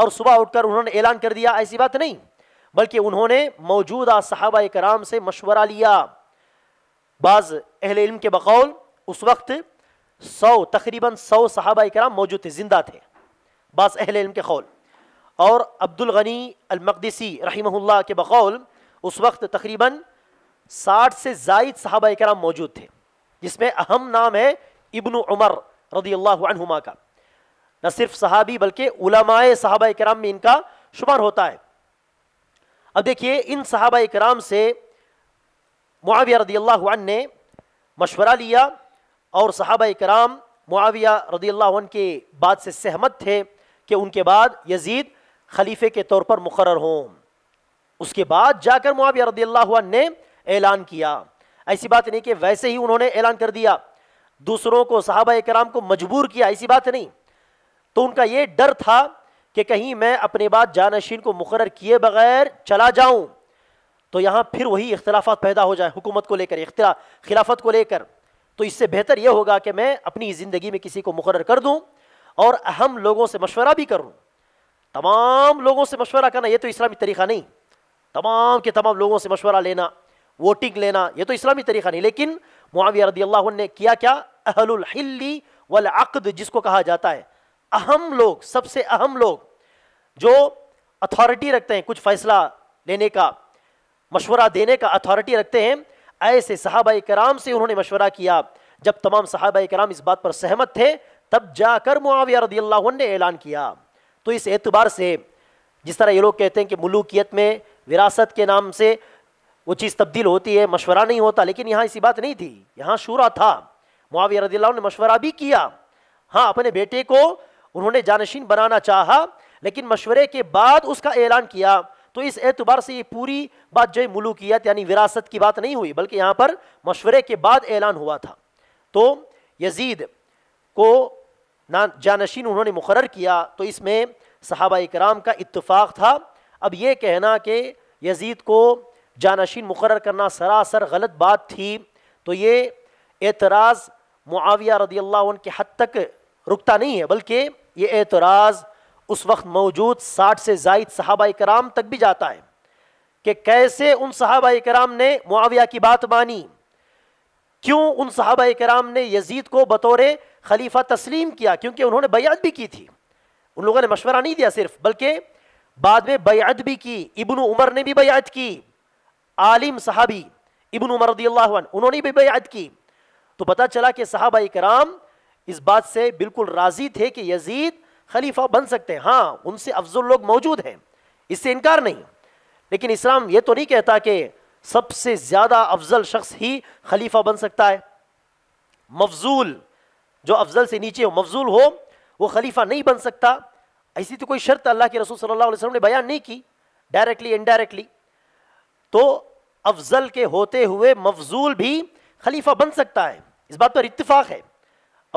اور صبح اٹھ کر انہوں نے اعلان کر دیا ایسی بات نہیں بلکہ انہوں نے موجودہ صحابہ کرام سے مشورہ لیا بعض اہل علم کے بقول اس وقت سو تقریباً سو صحابہ کرام موجود تھے زندہ تھے بعض اہل علم کے قول اور عبد الغنی المقدسی رحمہ اللہ کے بقول اس وقت تقریباً ساٹھ سے زائد صحابہ کرام موجود تھے جس میں اہم نام ہے ابن عمر رضی اللہ عنہما کا نہ صرف صحابی بلکہ علماء صحابہ کرام میں ان کا شمار ہوتا ہے اب دیکھیے ان صحابہ کرام سے معاویہ رضی اللہ عنہ نے مشورہ لیا اور صحابہ کرام معاویہ رضی اللہ عنہ کے بات سے سہمت تھے کہ ان کے بعد یزید خلیفے کے طور پر مقرر ہوں اس کے بعد جا کر معاویہ رضی اللہ عنہ نے اعلان کیا ایسی بات نہیں کہ ویسے ہی انہوں نے اعلان کر دیا دوسروں کو صحابہ کرام کو مجبور کیا ایسی بات نہیں تو ان کا یہ ڈر تھا کہ کہیں میں اپنے بات جانشین کو مقرر کیے بغیر چلا جاؤں تو یہاں پھر وہی اختلافات پیدا ہو جائیں حکومت کو لے کر خلافت کو لے کر تو اس سے بہتر یہ ہوگا کہ میں اپنی زندگی میں کسی کو مقرر کر دوں اور اہم لوگوں سے مشورہ بھی کروں تمام لوگوں سے مشورہ کرنا یہ تو اسلامی طریقہ نہیں تمام کے تمام لوگوں سے مشورہ لینا ووٹنگ لینا یہ تو اسلامی طریقہ نہیں لیکن معاویہ رضی اللہ عنہ نے کیا کیا اہل والعقد جس کو کہا جاتا ہے اہم اہم لوگ لوگ سب سے جو اتھارٹی رکھتے ہیں کچھ فیصلہ لینے کا مشورہ دینے کا اتھارٹی رکھتے ہیں ایسے صحابہ کرام سے انہوں نے مشورہ کیا جب تمام صحابہ کرام اس بات پر سہمت تھے تب جا کر معاویہ رضی اللہ عنہ نے اعلان کیا تو اس اعتبار سے جس طرح یہ لوگ کہتے ہیں کہ ملوکیت میں وراثت کے نام سے وہ چیز تبدیل ہوتی ہے مشورہ نہیں ہوتا لیکن یہاں ایسی بات نہیں تھی یہاں شورا تھا معاوی رضی اللہ نے مشورہ بھی کیا ہاں اپنے بیٹے کو انہوں نے جانشین بنانا چاہا لیکن مشورے کے بعد اس کا اعلان کیا تو اس اعتبار سے یہ پوری بات جو ملوکیت یعنی وراثت کی بات نہیں ہوئی بلکہ یہاں پر مشورے کے بعد اعلان ہوا تھا تو یزید کو جانشین انہوں نے مقرر کیا تو اس میں صحابہ کرام کا اتفاق تھا اب یہ کہنا کہ یزید کو جانشین مقرر کرنا سراسر غلط بات تھی تو یہ اعتراض معاویہ رضی اللہ عنہ کے حد تک رکتا نہیں ہے بلکہ یہ اعتراض اس وقت موجود ساٹھ سے زائد صحابہ کرام تک بھی جاتا ہے کہ کیسے ان صحابہ کرام نے معاویہ کی بات مانی کیوں ان صحابہ کرام نے یزید کو بطور خلیفہ تسلیم کیا کیونکہ انہوں نے بیعت بھی کی تھی ان لوگوں نے مشورہ نہیں دیا صرف بلکہ بعد میں بیعت بھی کی ابن عمر نے بھی بیعت کی عالم صحابی ابن عمر رضی اللہ عنہ انہوں نے بھی بیعت کی تو پتا چلا کہ صحابہ کرام اس بات سے بالکل راضی تھے کہ یزید خلیفہ بن سکتے ہیں ہاں ان سے افضل لوگ موجود ہیں اس سے انکار نہیں لیکن اسلام یہ تو نہیں کہتا کہ سب سے زیادہ افضل شخص ہی خلیفہ بن سکتا ہے مفضول جو افضل سے نیچے ہو مفضول ہو وہ خلیفہ نہیں بن سکتا ایسی تو کوئی شرط اللہ کے رسول صلی اللہ علیہ وسلم نے بیان نہیں کی ڈائریکٹلی انڈائریکٹلی تو افضل کے ہوتے ہوئے مفضول بھی خلیفہ بن سکتا ہے اس بات پر اتفاق ہے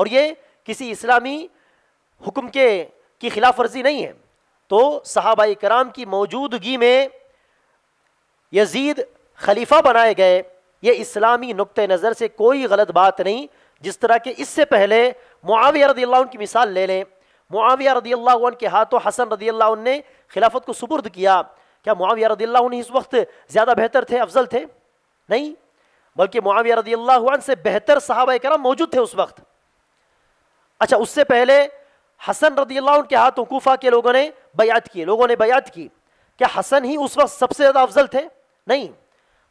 اور یہ کسی اسلامی حکم کے کی خلاف ورزی نہیں ہے تو صحابہ کرام کی موجودگی میں یزید خلیفہ بنائے گئے یہ اسلامی نقطہ نظر سے کوئی غلط بات نہیں جس طرح کہ اس سے پہلے معاویہ رضی اللہ عنہ کی مثال لے لیں معاویہ رضی اللہ عنہ کے ہاتھوں حسن رضی اللہ عنہ نے خلافت کو سپرد کیا کیا معاویہ رضی اللہ عنہ اس وقت زیادہ بہتر تھے افضل تھے نہیں بلکہ معاویہ رضی اللہ عنہ سے بہتر صحابہ کرم موجود تھے اس وقت اچھا اس سے پہلے حسن رضی اللہ عنہ کے ہاتھوں کوفہ کے لوگوں نے بیعت کی لوگوں نے بیعت کی کیا حسن ہی اس وقت سب سے زیادہ افضل تھے نہیں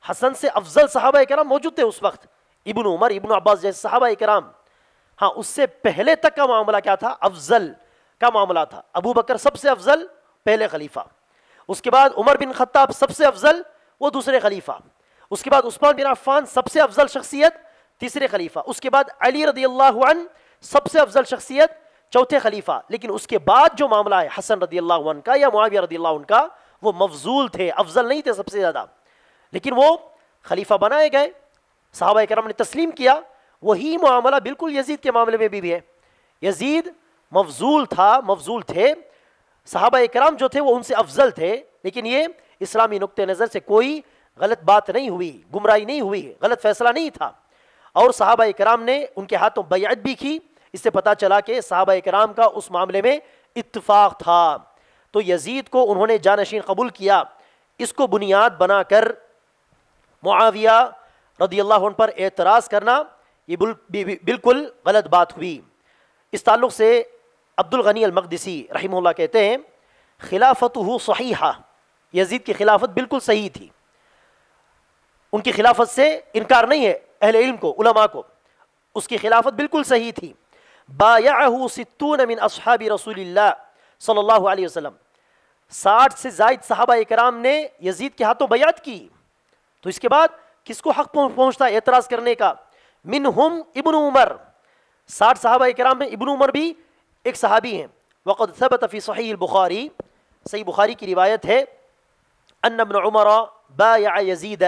حسن سے افضل صحابہ کرام موجود تھے اس وقت ابن عمر ابن عباس جیسے صحابہ کرام ہاں اس سے پہلے تک کا معاملہ کیا تھا افضل کا معاملہ تھا ابو بکر سب سے افضل پہلے خلیفہ اس کے بعد عمر بن خطاب سب سے افضل وہ دوسرے خلیفہ اس کے بعد عثمان بن عفان سب سے افضل شخصیت تیسرے خلیفہ اس کے بعد علی رضی اللہ عنہ سب سے افضل شخصیت چوتھے خلیفہ لیکن اس کے بعد جو معاملہ ہے حسن رضی اللہ عنہ کا یا معاویہ رضی اللہ عنہ کا وہ مفضول تھے افضل نہیں تھے سب سے زیادہ لیکن وہ خلیفہ بنائے گئے صحابہ کرم نے تسلیم کیا وہی معاملہ بالکل یزید کے معاملے میں بھی, بھی ہے یزید مفضول تھا مفضول تھے صحابہ کرام جو تھے وہ ان سے افضل تھے لیکن یہ اسلامی نکتے نظر سے کوئی غلط بات نہیں ہوئی نہیں ہوئی غلط فیصلہ نہیں تھا اور صحابہ کرام نے ان کے ہاتھوں بیعت بھی کی اس سے چلا کہ صحابہ کرام کا اس معاملے میں اتفاق تھا تو یزید کو انہوں نے جانشین قبول کیا اس کو بنیاد بنا کر معاویہ رضی اللہ عنہ پر اعتراض کرنا یہ بالکل غلط بات ہوئی اس تعلق سے عبد الغنی المقدسی رحمہ اللہ کہتے ہیں خلافت کی خلافت بالکل صحیح تھی ان کی خلافت سے انکار نہیں ہے اہل علم کو علماء کو اس کی خلافت بالکل صحیح تھی بایعہ ستون من اصحاب رسول اللہ صلی اللہ علیہ وسلم ساٹھ سے زائد صحابہ کرام نے یزید کے ہاتھوں بیعت کی تو اس کے بعد کس کو حق پہنچتا ہے اعتراض کرنے کا منہم ابن عمر ساٹھ اکرام کرام ابن عمر بھی ایک صحابی ہیں وقد ثبت في صحيح البخاري صحيح بخاري کی روایت ہے ان ابن عمر بايع يزيد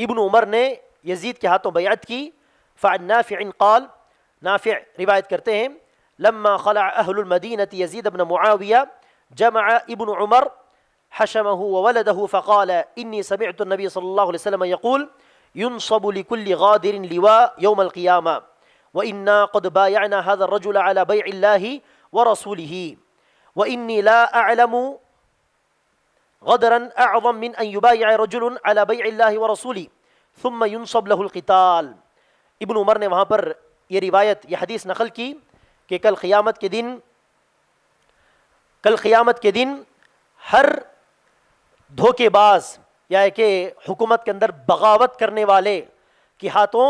ابن عمر نے يزيد کے ہاتھوں بیعت کی فعن نافع قال نافع روایت کرتے ہیں لما خلع اهل المدينه يزيد بن معاويه جمع ابن عمر حشمه وولده فقال اني سمعت النبي صلى الله عليه وسلم يقول ينصب لكل غادر لواء يوم القيامه و انا قدبا یعنی حضر رجول علیہ بی اللہ و رسول ہی و انی لا علم غدرا اعظم من ان يبايع رجل على بيع الله ورسوله ثم ينصب له القتال ابن عمر نے وہاں پر یہ روایت یہ حدیث نقل کی کہ کل قیامت کے دن کل قیامت کے دن ہر دھوکے باز یا یعنی کہ حکومت کے اندر بغاوت کرنے والے کے ہاتھوں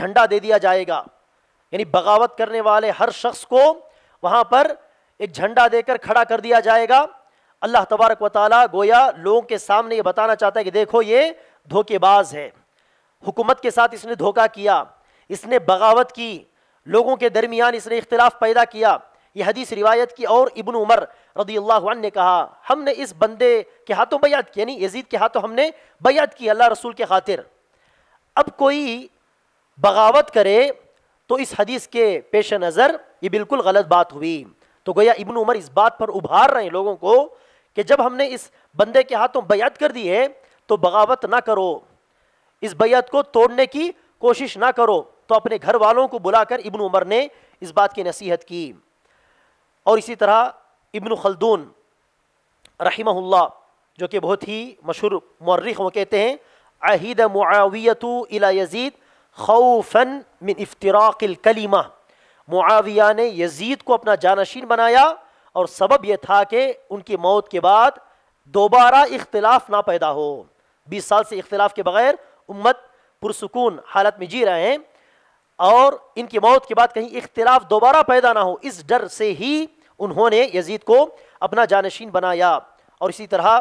جھنڈا دے دیا جائے گا یعنی بغاوت کرنے والے ہر شخص کو وہاں پر ایک جھنڈا دے کر کھڑا کر دیا جائے گا اللہ تبارک و تعالیٰ گویا لوگوں کے سامنے یہ بتانا چاہتا ہے کہ دیکھو یہ دھوکے باز ہے حکومت کے ساتھ اس نے دھوکہ کیا اس نے بغاوت کی لوگوں کے درمیان اس نے اختلاف پیدا کیا یہ حدیث روایت کی اور ابن عمر رضی اللہ عنہ نے کہا ہم نے اس بندے کے ہاتھوں بیعت کی یعنی یزید کے ہاتھوں ہم نے بیعت کی اللہ رسول کے خاطر اب کوئی بغاوت کرے تو اس حدیث کے پیش نظر یہ بالکل غلط بات ہوئی تو گویا ابن عمر اس بات پر ابھار رہے ہیں لوگوں کو کہ جب ہم نے اس بندے کے ہاتھوں بیعت کر دی ہے تو بغاوت نہ کرو اس بیعت کو توڑنے کی کوشش نہ کرو تو اپنے گھر والوں کو بلا کر ابن عمر نے اس بات کی نصیحت کی اور اسی طرح ابن خلدون رحمہ اللہ جو کہ بہت ہی مشہور مورخ وہ کہتے ہیں عہید معاویت الی یزید من افتراق الکلیمہ معاویہ نے یزید کو اپنا جانشین بنایا اور سبب یہ تھا کہ ان کی موت کے بعد دوبارہ اختلاف نہ پیدا ہو بیس سال سے اختلاف کے بغیر امت پرسکون حالت میں جی رہے ہیں اور ان کی موت کے بعد کہیں اختلاف دوبارہ پیدا نہ ہو اس ڈر سے ہی انہوں نے یزید کو اپنا جانشین بنایا اور اسی طرح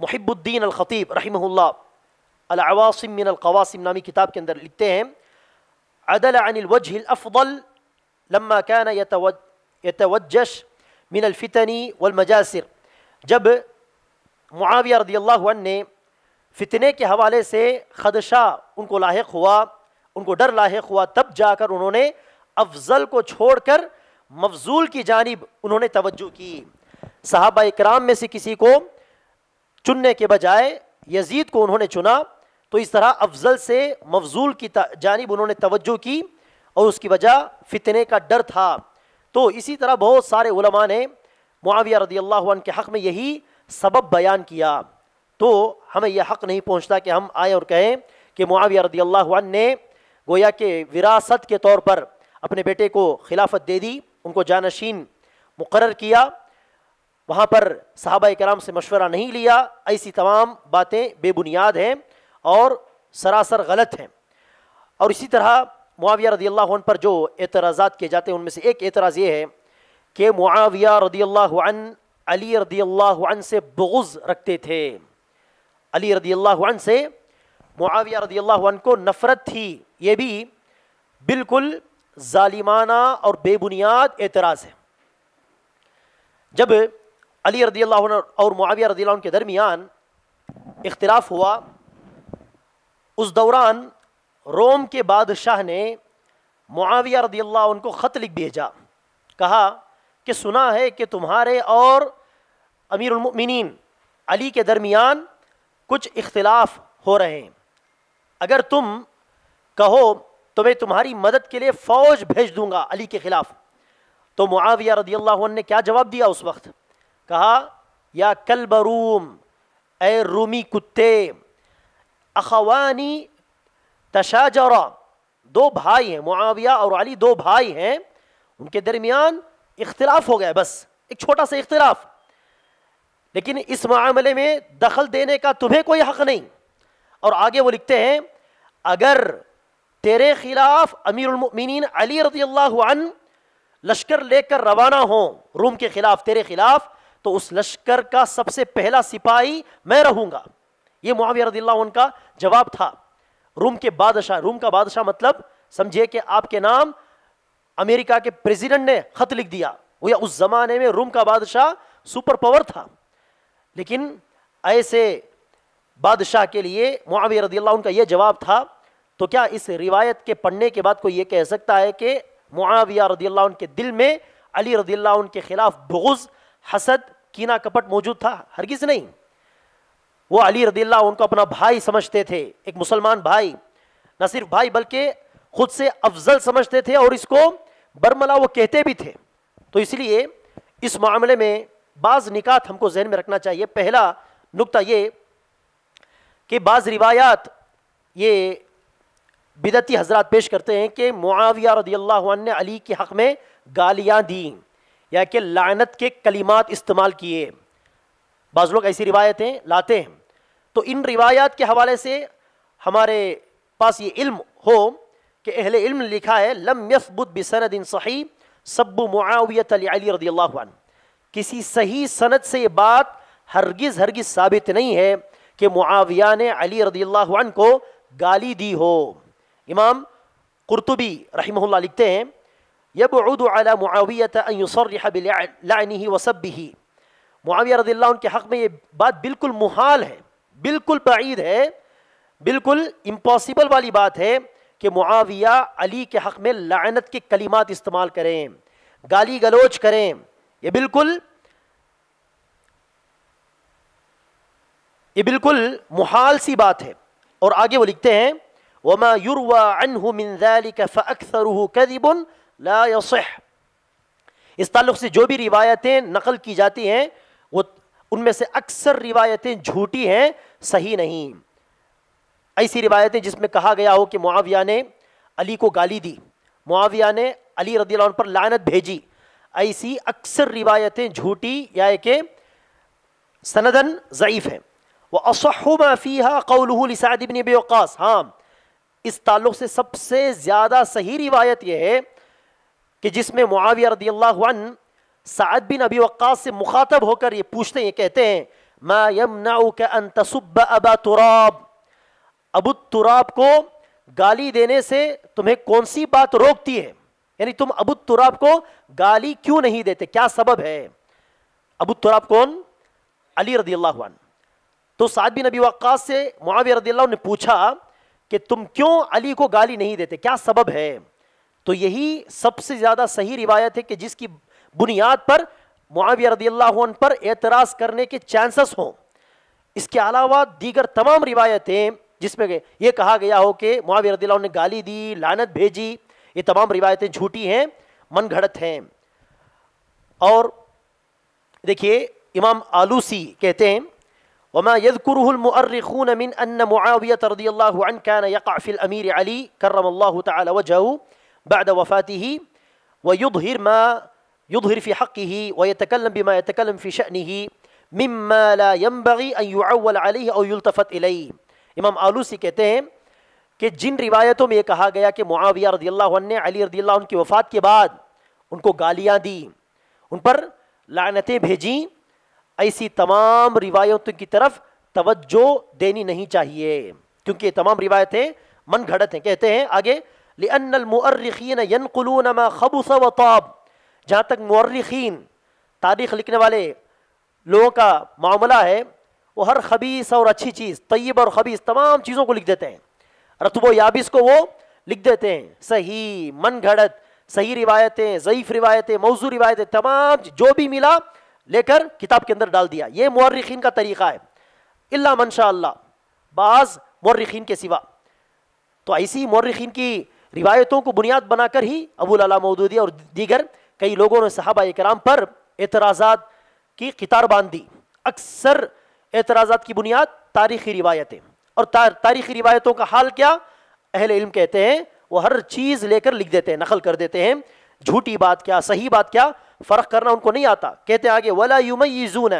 محب الدین الخطیب رحمہ اللہ العواصم من القواسم نامی کتاب کے اندر لکھتے ہیں عدل عن الوجه الافضل لما كان يتوجش من الفتن والمجاسر جب معاویہ رضی اللہ عنہ نے فتنے کے حوالے سے خدشہ ان کو لاحق ہوا ان کو ڈر لاحق ہوا تب جا کر انہوں نے افضل کو چھوڑ کر مفضول کی جانب انہوں نے توجہ کی صحابہ اکرام میں سے کسی کو چننے کے بجائے یزید کو انہوں نے چنا تو اس طرح افضل سے مفضول کی جانب انہوں نے توجہ کی اور اس کی وجہ فتنے کا ڈر تھا تو اسی طرح بہت سارے علماء نے معاویہ رضی اللہ عنہ کے حق میں یہی سبب بیان کیا تو ہمیں یہ حق نہیں پہنچتا کہ ہم آئیں اور کہیں کہ معاویہ رضی اللہ عنہ نے گویا کہ وراثت کے طور پر اپنے بیٹے کو خلافت دے دی ان کو جانشین مقرر کیا وہاں پر صحابہ کرام سے مشورہ نہیں لیا ایسی تمام باتیں بے بنیاد ہیں اور سراسر غلط ہیں اور اسی طرح معاویہ رضی اللہ عنہ پر جو اعتراضات کیے جاتے ہیں ان میں سے ایک اعتراض یہ ہے کہ معاویہ رضی اللہ عنہ علی رضی اللہ عنہ سے بغض رکھتے تھے علی رضی اللہ عنہ سے معاویہ رضی اللہ عنہ کو نفرت تھی یہ بھی بالکل ظالمانہ اور بے بنیاد اعتراض ہے جب علی رضی اللہ عنہ اور معاویہ رضی اللہ عنہ کے درمیان اختلاف ہوا اس دوران روم کے بادشاہ نے معاویہ رضی اللہ کو خط لکھ بھیجا کہا کہ سنا ہے کہ تمہارے اور امیر المؤمنین علی کے درمیان کچھ اختلاف ہو رہے ہیں اگر تم کہو تو میں تمہاری مدد کے لیے فوج بھیج دوں گا علی کے خلاف تو معاویہ رضی اللہ عنہ نے کیا جواب دیا اس وقت کہا یا کلب روم اے رومی کتے اخوانی تشاجرا دو بھائی ہیں معاویہ اور علی دو بھائی ہیں ان کے درمیان اختلاف ہو گیا بس ایک چھوٹا سا اختلاف لیکن اس معاملے میں دخل دینے کا تمہیں کوئی حق نہیں اور آگے وہ لکھتے ہیں اگر تیرے خلاف امیر المؤمنین علی رضی اللہ عنہ لشکر لے کر روانہ ہوں روم کے خلاف تیرے خلاف تو اس لشکر کا سب سے پہلا سپاہی میں رہوں گا یہ معاویہ رضی اللہ عنہ کا جواب تھا روم کے بادشاہ روم کا بادشاہ مطلب سمجھے کہ آپ کے نام امریکہ کے پریزیڈنٹ نے خط لکھ دیا وہ اس زمانے میں روم کا بادشاہ سپر پاور تھا لیکن ایسے بادشاہ کے لیے معاویہ رضی اللہ عنہ کا یہ جواب تھا تو کیا اس روایت کے پڑھنے کے بعد کوئی یہ کہہ سکتا ہے کہ معاویہ رضی اللہ عنہ کے دل میں علی رضی اللہ عنہ کے خلاف بغض حسد کینہ کپٹ موجود تھا ہرگز نہیں وہ علی رضی اللہ ان کو اپنا بھائی سمجھتے تھے ایک مسلمان بھائی نہ صرف بھائی بلکہ خود سے افضل سمجھتے تھے اور اس کو برملا وہ کہتے بھی تھے تو اس لیے اس معاملے میں بعض نکات ہم کو ذہن میں رکھنا چاہیے پہلا نقطہ یہ کہ بعض روایات یہ بدتی حضرات پیش کرتے ہیں کہ معاویہ رضی اللہ عنہ نے علی کے حق میں گالیاں دیں یا کہ لعنت کے کلمات استعمال کیے بعض لوگ ایسی روایتیں لاتے ہیں تو ان روایات کے حوالے سے ہمارے پاس یہ علم ہو کہ اہل علم لکھا ہے لم يثبت بسند صحیح سب معاویت علی رضی اللہ عنہ کسی صحیح سند سے یہ بات ہرگز ہرگز ثابت نہیں ہے کہ معاویہ نے علی رضی اللہ عنہ کو گالی دی ہو امام قرطبی رحمہ اللہ لکھتے ہیں یبعود علی معاویت ان یصرح بلعنہ وسبہ معاویہ رضی اللہ عنہ کے حق میں یہ بات بالکل محال ہے بالکل بعید ہے بالکل امپوسیبل والی بات ہے کہ معاویہ علی کے حق میں لعنت کے کلمات استعمال کریں گالی گلوچ کریں یہ بالکل یہ بالکل محال سی بات ہے اور آگے وہ لکھتے ہیں وَمَا يُرْوَى عَنْهُ مِنْ ذَلِكَ فَأَكْثَرُهُ كَذِبٌ لَا يَصِحْ اس تعلق سے جو بھی روایتیں نقل کی جاتی ہیں وہ ان میں سے اکثر روایتیں جھوٹی ہیں صحیح نہیں ایسی روایتیں جس میں کہا گیا ہو کہ معاویہ نے علی کو گالی دی معاویہ نے علی رضی اللہ عنہ پر لعنت بھیجی ایسی اکثر روایتیں جھوٹی یا یعنی کہ سندن ضعیف ہیں وہ اصحبہ بِعُقَاسِ ہاں اس تعلق سے سب سے زیادہ صحیح روایت یہ ہے کہ جس میں معاویہ رضی اللہ عنہ سعد بن ابی وقاص سے مخاطب ہو کر یہ پوچھتے ہیں کہتے ہیں ما یمنعک ان تصب ابا تراب ابو تراب کو گالی دینے سے تمہیں کون سی بات روکتی ہے یعنی تم ابو تراب کو گالی کیوں نہیں دیتے کیا سبب ہے ابو تراب کون علی رضی اللہ عنہ تو سعد بن ابی وقاص سے معاویہ رضی اللہ عنہ نے پوچھا کہ تم کیوں علی کو گالی نہیں دیتے کیا سبب ہے تو یہی سب سے زیادہ صحیح روایت ہے کہ جس کی بنیاد پر معاویہ رضی اللہ عنہ پر اعتراض کرنے کے چانسز ہوں اس کے علاوہ دیگر تمام روایتیں جس میں یہ کہا گیا ہو کہ معاویہ رضی اللہ عنہ نے گالی دی لانت بھیجی یہ تمام روایتیں جھوٹی ہیں من گھڑت ہیں اور دیکھیے امام آلوسی کہتے ہیں وما يذكره المؤرخون من أن معاوية رضي الله عنه كان يقع في الأمير علي كرم الله تعالى وجهه بعد وفاته ويظهر ما يظهر في حقه ويتكلم بما يتكلم في شأنه مما لا ينبغي أن يعول عليه أو يلتفت إليه امام آلوسی کہتے ہیں کہ جن روایتوں میں یہ کہا گیا کہ معاویہ رضی اللہ عنہ نے علی رضی اللہ عنہ کی وفات کے بعد ان کو گالیاں دی ان پر لعنتیں بھیجیں ایسی تمام روایتوں کی طرف توجہ دینی نہیں چاہیے کیونکہ تمام روایتیں من گھڑت ہیں کہتے ہیں آگے لِأَنَّ الْمُؤَرِّخِينَ يَنْقُلُونَ مَا خَبُثَ وَطَابُ جہاں تک مورخین تاریخ لکھنے والے لوگوں کا معاملہ ہے وہ ہر خبیص اور اچھی چیز طیب اور خبیص تمام چیزوں کو لکھ دیتے ہیں رتب و یابس کو وہ لکھ دیتے ہیں صحیح من گھڑت صحیح روایتیں ضعیف روایتیں موضوع روایتیں تمام جو بھی ملا لے کر کتاب کے اندر ڈال دیا یہ مورخین کا طریقہ ہے اللہ منشاء اللہ بعض مورخین کے سوا تو ایسی مورخین کی روایتوں کو بنیاد بنا کر ہی ابو اللہ مودودی اور دیگر کئی لوگوں نے صحابہ کرام پر اعتراضات کی قطار باندھ دی اکثر اعتراضات کی بنیاد تاریخی روایتیں اور تاریخی روایتوں کا حال کیا اہل علم کہتے ہیں وہ ہر چیز لے کر لکھ دیتے ہیں نقل کر دیتے ہیں جھوٹی بات کیا صحیح بات کیا فرق کرنا ان کو نہیں آتا کہتے ہیں آگے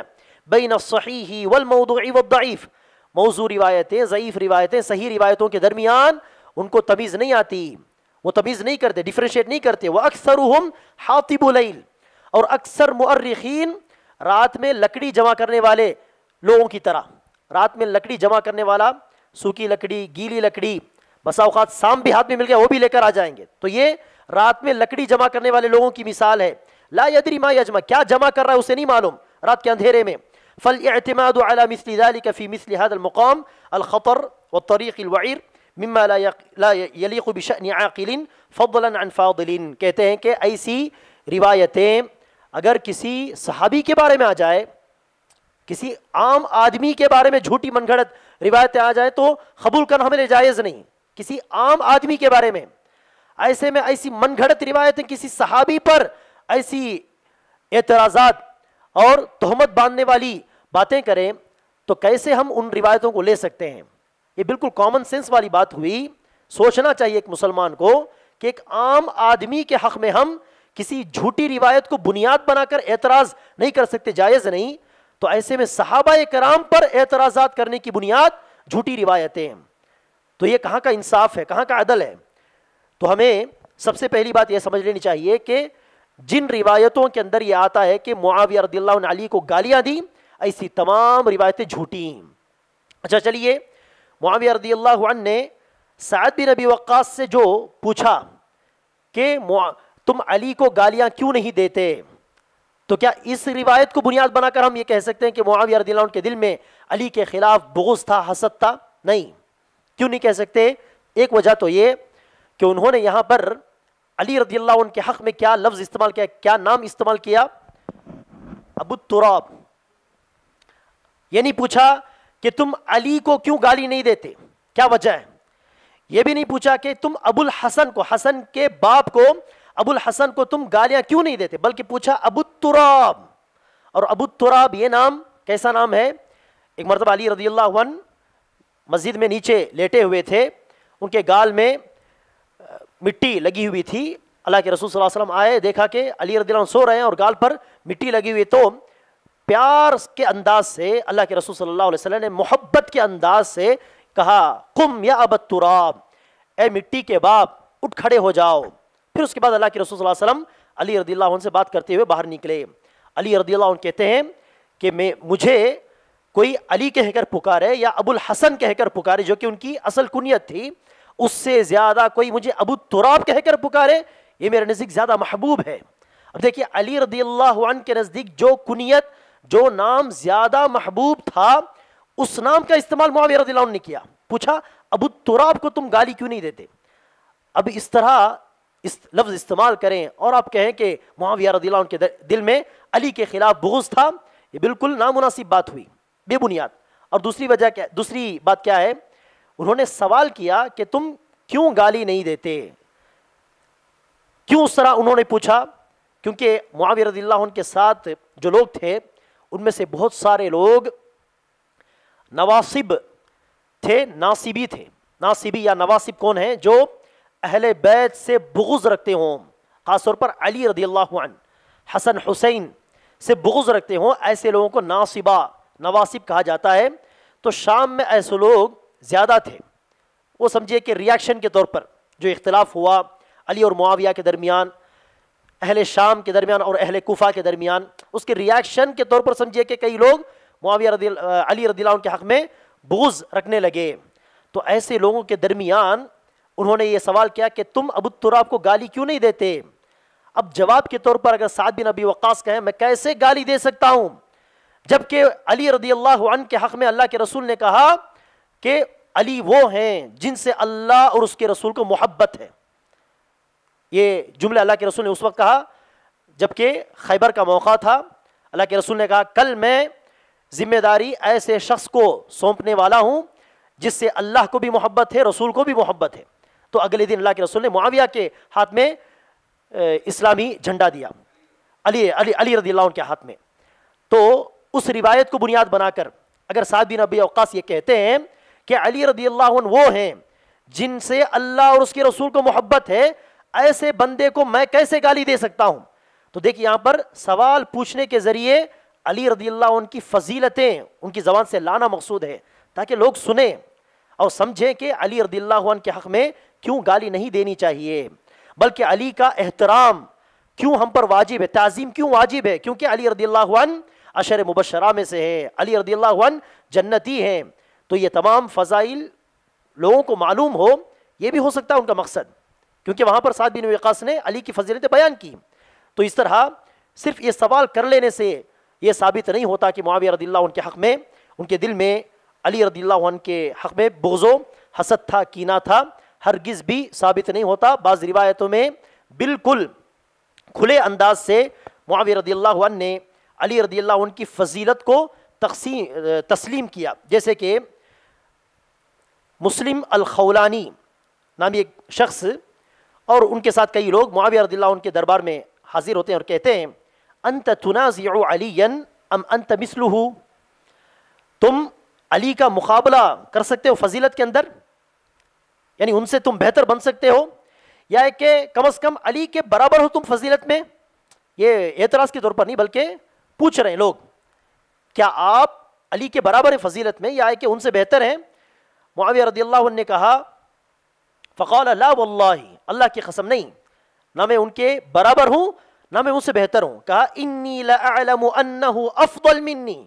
موضوع روایتیں ضعیف روایتیں صحیح روایتوں کے درمیان ان کو تمیز نہیں آتی وہ تمیز نہیں کرتے ڈیفرنشیٹ نہیں کرتے وہ اکثر حاطب العیل اور اکثر مرخین رات میں لکڑی جمع کرنے والے لوگوں کی طرح رات میں لکڑی جمع کرنے والا سوکھی لکڑی گیلی لکڑی بسا اوقات سام بھی ہاتھ میں مل گیا وہ بھی لے کر آ جائیں گے تو یہ رات میں لکڑی جمع کرنے والے لوگوں کی مثال ہے لا یدری ما یجمع کیا جمع کر رہا ہے اسے نہیں معلوم رات کے اندھیرے میں فل اعتماد علی مثل ذلك فی مثل هذا المقام الخطر والطریق الوعیر مما لا بشأن عاقل فضلا عن فاضل کہتے ہیں کہ ایسی روایتیں اگر کسی صحابی کے بارے میں آ جائے کسی عام آدمی کے بارے میں جھوٹی من گھڑت روایتیں آ جائیں تو قبول کرنا ہمیں جائز نہیں کسی عام آدمی کے بارے میں ایسے میں ایسی من گھڑت روایتیں کسی صحابی پر ایسی اعتراضات اور تہمت باندھنے والی باتیں کریں تو کیسے ہم ان روایتوں کو لے سکتے ہیں یہ بالکل کامن سینس والی بات ہوئی سوچنا چاہیے ایک مسلمان کو کہ ایک عام آدمی کے حق میں ہم کسی جھوٹی روایت کو بنیاد بنا کر اعتراض نہیں کر سکتے جائز نہیں تو ایسے میں صحابہ کرام پر اعتراضات کرنے کی بنیاد جھوٹی روایتیں تو یہ کہاں کا انصاف ہے کہاں کا عدل ہے تو ہمیں سب سے پہلی بات یہ سمجھ لینی چاہیے کہ جن روایتوں کے اندر یہ آتا ہے کہ معاوی رضی اللہ علی کو گالیاں دیں ایسی تمام روایتیں جھوٹی اچھا چلیے معاویہ رضی اللہ عنہ نے سعد بن نبی وقاص سے جو پوچھا کہ تم علی کو گالیاں کیوں نہیں دیتے تو کیا اس روایت کو بنیاد بنا کر ہم یہ کہہ سکتے ہیں کہ معاویہ رضی اللہ عنہ کے دل میں علی کے خلاف بغض تھا حسد تھا نہیں کیوں نہیں کہہ سکتے ایک وجہ تو یہ کہ انہوں نے یہاں پر علی رضی اللہ عنہ کے حق میں کیا لفظ استعمال کیا کیا نام استعمال کیا ابو تراب یعنی پوچھا کہ تم علی کو کیوں گالی نہیں دیتے کیا وجہ ہے یہ بھی نہیں پوچھا کہ تم ابو الحسن کو حسن کے باپ کو ابو الحسن کو تم گالیاں کیوں نہیں دیتے بلکہ پوچھا ابو تراب اور ابو تراب یہ نام کیسا نام ہے ایک مرتبہ علی رضی اللہ عنہ مسجد میں نیچے لیٹے ہوئے تھے ان کے گال میں مٹی لگی ہوئی تھی اللہ کے رسول صلی اللہ علیہ وسلم آئے دیکھا کہ علی رضی اللہ عنہ سو رہے ہیں اور گال پر مٹی لگی ہوئی تو پیار کے انداز سے اللہ کے رسول صلی اللہ علیہ وسلم نے محبت کے انداز سے کہا قم یا ابت اے مٹی کے باپ اٹھ کھڑے ہو جاؤ پھر اس کے بعد اللہ کے رسول صلی اللہ علیہ وسلم علی رضی اللہ عنہ سے بات کرتے ہوئے باہر نکلے علی رضی اللہ عنہ کہتے ہیں کہ مجھے کوئی علی کہہ کر پکارے یا ابو الحسن کہہ کر پکارے جو کہ ان کی اصل کنیت تھی اس سے زیادہ کوئی مجھے ابو تراب کہہ کر پکارے یہ میرے نزدیک زیادہ محبوب ہے اب دیکھیے علی رضی اللہ عنہ کے نزدیک جو کنیت جو نام زیادہ محبوب تھا اس نام کا استعمال رضی اللہ عنہ نے کیا پوچھا ابو تراب کو تم گالی کیوں نہیں دیتے اب اس طرح اس لفظ استعمال کریں اور آپ کہیں کہ معاویہ رضی اللہ عنہ کے دل میں علی کے خلاف بغض تھا یہ بالکل نامناسب بات ہوئی بے بنیاد اور دوسری وجہ کیا دوسری بات کیا ہے انہوں نے سوال کیا کہ تم کیوں گالی نہیں دیتے کیوں اس طرح انہوں نے پوچھا کیونکہ رضی اللہ عنہ کے ساتھ جو لوگ تھے ان میں سے بہت سارے لوگ نواسب تھے ناصبی تھے ناصبی یا نواسب کون ہیں جو اہل بیت سے بغض رکھتے ہوں خاص طور پر علی رضی اللہ عنہ حسن حسین سے بغض رکھتے ہوں ایسے لوگوں کو ناصبہ نواسب کہا جاتا ہے تو شام میں ایسے لوگ زیادہ تھے وہ سمجھیے کہ ریاکشن کے طور پر جو اختلاف ہوا علی اور معاویہ کے درمیان اہل شام کے درمیان اور اہل کوفہ کے درمیان اس کے ریاکشن کے طور پر سمجھے کہ کئی لوگ معاویہ علی رضی اللہ عنہ کے حق میں بغض رکھنے لگے تو ایسے لوگوں کے درمیان انہوں نے یہ سوال کیا کہ تم ابو تراب کو گالی کیوں نہیں دیتے اب جواب کے طور پر اگر سعید بن ابی وقاس کہیں میں کیسے گالی دے سکتا ہوں جبکہ علی رضی اللہ عنہ کے حق میں اللہ کے رسول نے کہا کہ علی وہ ہیں جن سے اللہ اور اس کے رسول کو محبت ہے یہ جملہ اللہ کے رسول نے اس وقت کہا جبکہ خیبر کا موقع تھا اللہ کے رسول نے کہا کل میں ذمہ داری ایسے شخص کو سونپنے والا ہوں جس سے اللہ کو بھی محبت ہے رسول کو بھی محبت ہے تو اگلے دن اللہ کے رسول نے معاویہ کے ہاتھ میں اسلامی جھنڈا دیا علی علی علی رضی اللہ کے ہاتھ میں تو اس روایت کو بنیاد بنا کر اگر بن ابی اوقاص یہ کہتے ہیں کہ علی رضی اللہ عنہ وہ ہیں جن سے اللہ اور اس کے رسول کو محبت ہے ایسے بندے کو میں کیسے گالی دے سکتا ہوں تو دیکھیں یہاں پر سوال پوچھنے کے ذریعے علی رضی اللہ ان کی فضیلتیں ان کی زبان سے لانا مقصود ہے تاکہ لوگ سنیں اور سمجھیں کہ علی رضی اللہ کے حق میں کیوں گالی نہیں دینی چاہیے بلکہ علی کا احترام کیوں ہم پر واجب ہے تعظیم کیوں واجب ہے کیونکہ علی رضی اللہ عن عشر مبشرہ میں سے ہے علی رضی اللہ عن جنتی ہیں تو یہ تمام فضائل لوگوں کو معلوم ہو یہ بھی ہو سکتا ہے ان کا مقصد کیونکہ وہاں پر سعد بن وقاص نے علی کی فضیلتیں بیان کی تو اس طرح صرف یہ سوال کر لینے سے یہ ثابت نہیں ہوتا کہ معاویہ رضی اللہ ان کے حق میں ان کے دل میں علی رضی اللہ عنہ کے حق میں بوزو حسد تھا کینہ تھا ہرگز بھی ثابت نہیں ہوتا بعض روایتوں میں بالکل کھلے انداز سے رضی اللہ عنہ نے علی رضی اللہ عنہ کی فضیلت کو تقسیم تسلیم کیا جیسے کہ مسلم الخولانی نامی ایک شخص اور ان کے ساتھ کئی لوگ معاویہ رضی اللہ ان کے دربار میں حاضر ہوتے ہیں اور کہتے ہیں انت انت تنازع ام مثلہ تم علی کا مقابلہ کر سکتے ہو فضیلت کے اندر یعنی ان سے تم بہتر بن سکتے ہو یا کہ کم از کم علی کے برابر ہو تم فضیلت میں یہ اعتراض کے طور پر نہیں بلکہ پوچھ رہے ہیں لوگ کیا آپ علی کے برابر ہیں فضیلت میں یا کہ ان سے بہتر ہیں معاویہ رضی اللہ عنہ نے کہا فقال لا واللہ اللہ کی قسم نہیں نہ میں ان کے برابر ہوں نہ میں ان سے بہتر ہوں کہا انی لاعلم انہ افضل منی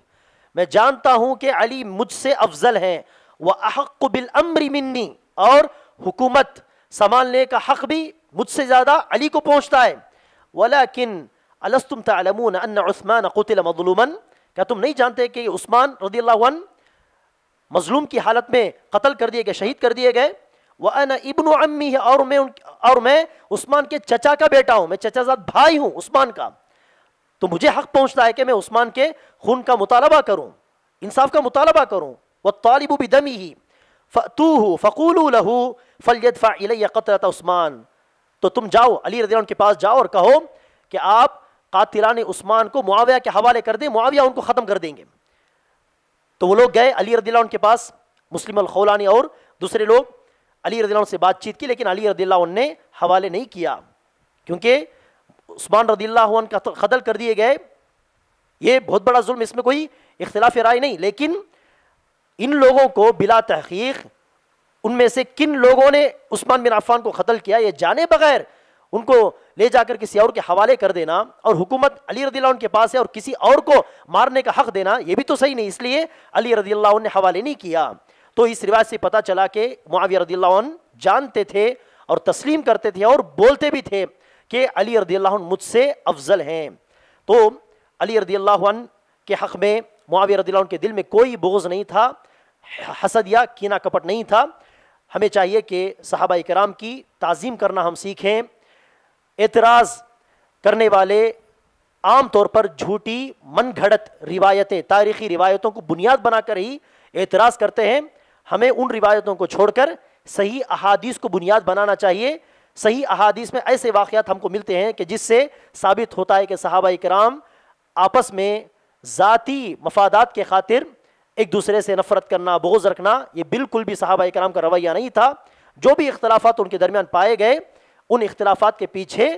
میں جانتا ہوں کہ علی مجھ سے افضل ہے واحق بالامر منی اور حکومت سمالنے کا حق بھی مجھ سے زیادہ علی کو پہنچتا ہے ولیکن الستم تعلمون ان عثمان قتل مظلوما کیا تم نہیں جانتے کہ عثمان رضی اللہ عنہ مظلوم کی حالت میں قتل کر دیے گئے شہید کر دیے گئے ابن امی ہے اور میں اور میں عثمان کے چچا کا بیٹا ہوں میں چچا زاد بھائی ہوں عثمان کا تو مجھے حق پہنچتا ہے کہ میں عثمان کے خون کا مطالبہ کروں انصاف کا مطالبہ کروں وہ طالب و بھی دمی ہی عثمان تو تم جاؤ علی رضی اللہ عنہ کے پاس جاؤ اور کہو کہ آپ قاتلان عثمان کو معاویہ کے حوالے کر دیں معاویہ ان کو ختم کر دیں گے تو وہ لوگ گئے علی رضی اللہ عنہ کے پاس مسلم الخولانی اور دوسرے لوگ علی رضی اللہ عنہ سے بات چیت کی لیکن علی رضی اللہ عنہ نے حوالے نہیں کیا کیونکہ عثمان رضی اللہ عنہ کا قتل کر دیے گئے یہ بہت بڑا ظلم اس میں کوئی اختلاف رائے نہیں لیکن ان لوگوں کو بلا تحقیق ان میں سے کن لوگوں نے عثمان بن عفان کو قتل کیا یہ جانے بغیر ان کو لے جا کر کسی اور کے حوالے کر دینا اور حکومت علی رضی اللہ عنہ کے پاس ہے اور کسی اور کو مارنے کا حق دینا یہ بھی تو صحیح نہیں اس لیے علی رضی اللہ عنہ نے حوالے نہیں کیا تو اس روایت سے پتہ چلا کہ رضی اللہ عنہ جانتے تھے اور تسلیم کرتے تھے اور بولتے بھی تھے کہ علی رضی اللہ عنہ مجھ سے افضل ہیں تو علی رضی اللہ عنہ کے حق میں رضی اللہ عنہ کے دل میں کوئی بغض نہیں تھا حسد یا کینہ کپٹ نہیں تھا ہمیں چاہیے کہ صحابہ کرام کی تعظیم کرنا ہم سیکھیں اعتراض کرنے والے عام طور پر جھوٹی من گھڑت روایتیں تاریخی روایتوں کو بنیاد بنا کر ہی اعتراض کرتے ہیں ہمیں ان روایتوں کو چھوڑ کر صحیح احادیث کو بنیاد بنانا چاہیے صحیح احادیث میں ایسے واقعات ہم کو ملتے ہیں کہ جس سے ثابت ہوتا ہے کہ صحابہ کرام آپس میں ذاتی مفادات کے خاطر ایک دوسرے سے نفرت کرنا بغض رکھنا یہ بالکل بھی صحابہ کرام کا رویہ نہیں تھا جو بھی اختلافات ان کے درمیان پائے گئے ان اختلافات کے پیچھے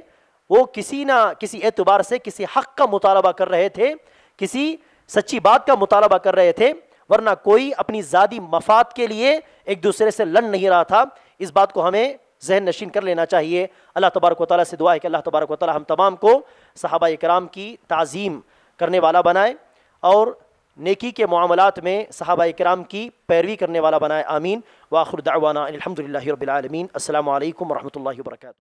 وہ کسی نہ کسی اعتبار سے کسی حق کا مطالبہ کر رہے تھے کسی سچی بات کا مطالبہ کر رہے تھے ورنہ کوئی اپنی ذاتی مفاد کے لیے ایک دوسرے سے لڑ نہیں رہا تھا اس بات کو ہمیں ذہن نشین کر لینا چاہیے اللہ تبارک و تعالیٰ سے دعا ہے کہ اللہ تبارک و تعالیٰ ہم تمام کو صحابہ کرام کی تعظیم کرنے والا بنائے اور نیکی کے معاملات میں صحابہ کرام کی پیروی کرنے والا بنائے آمین واخر دعوانا الحمد رب العالمین السلام علیکم ورحمۃ اللہ وبرکاتہ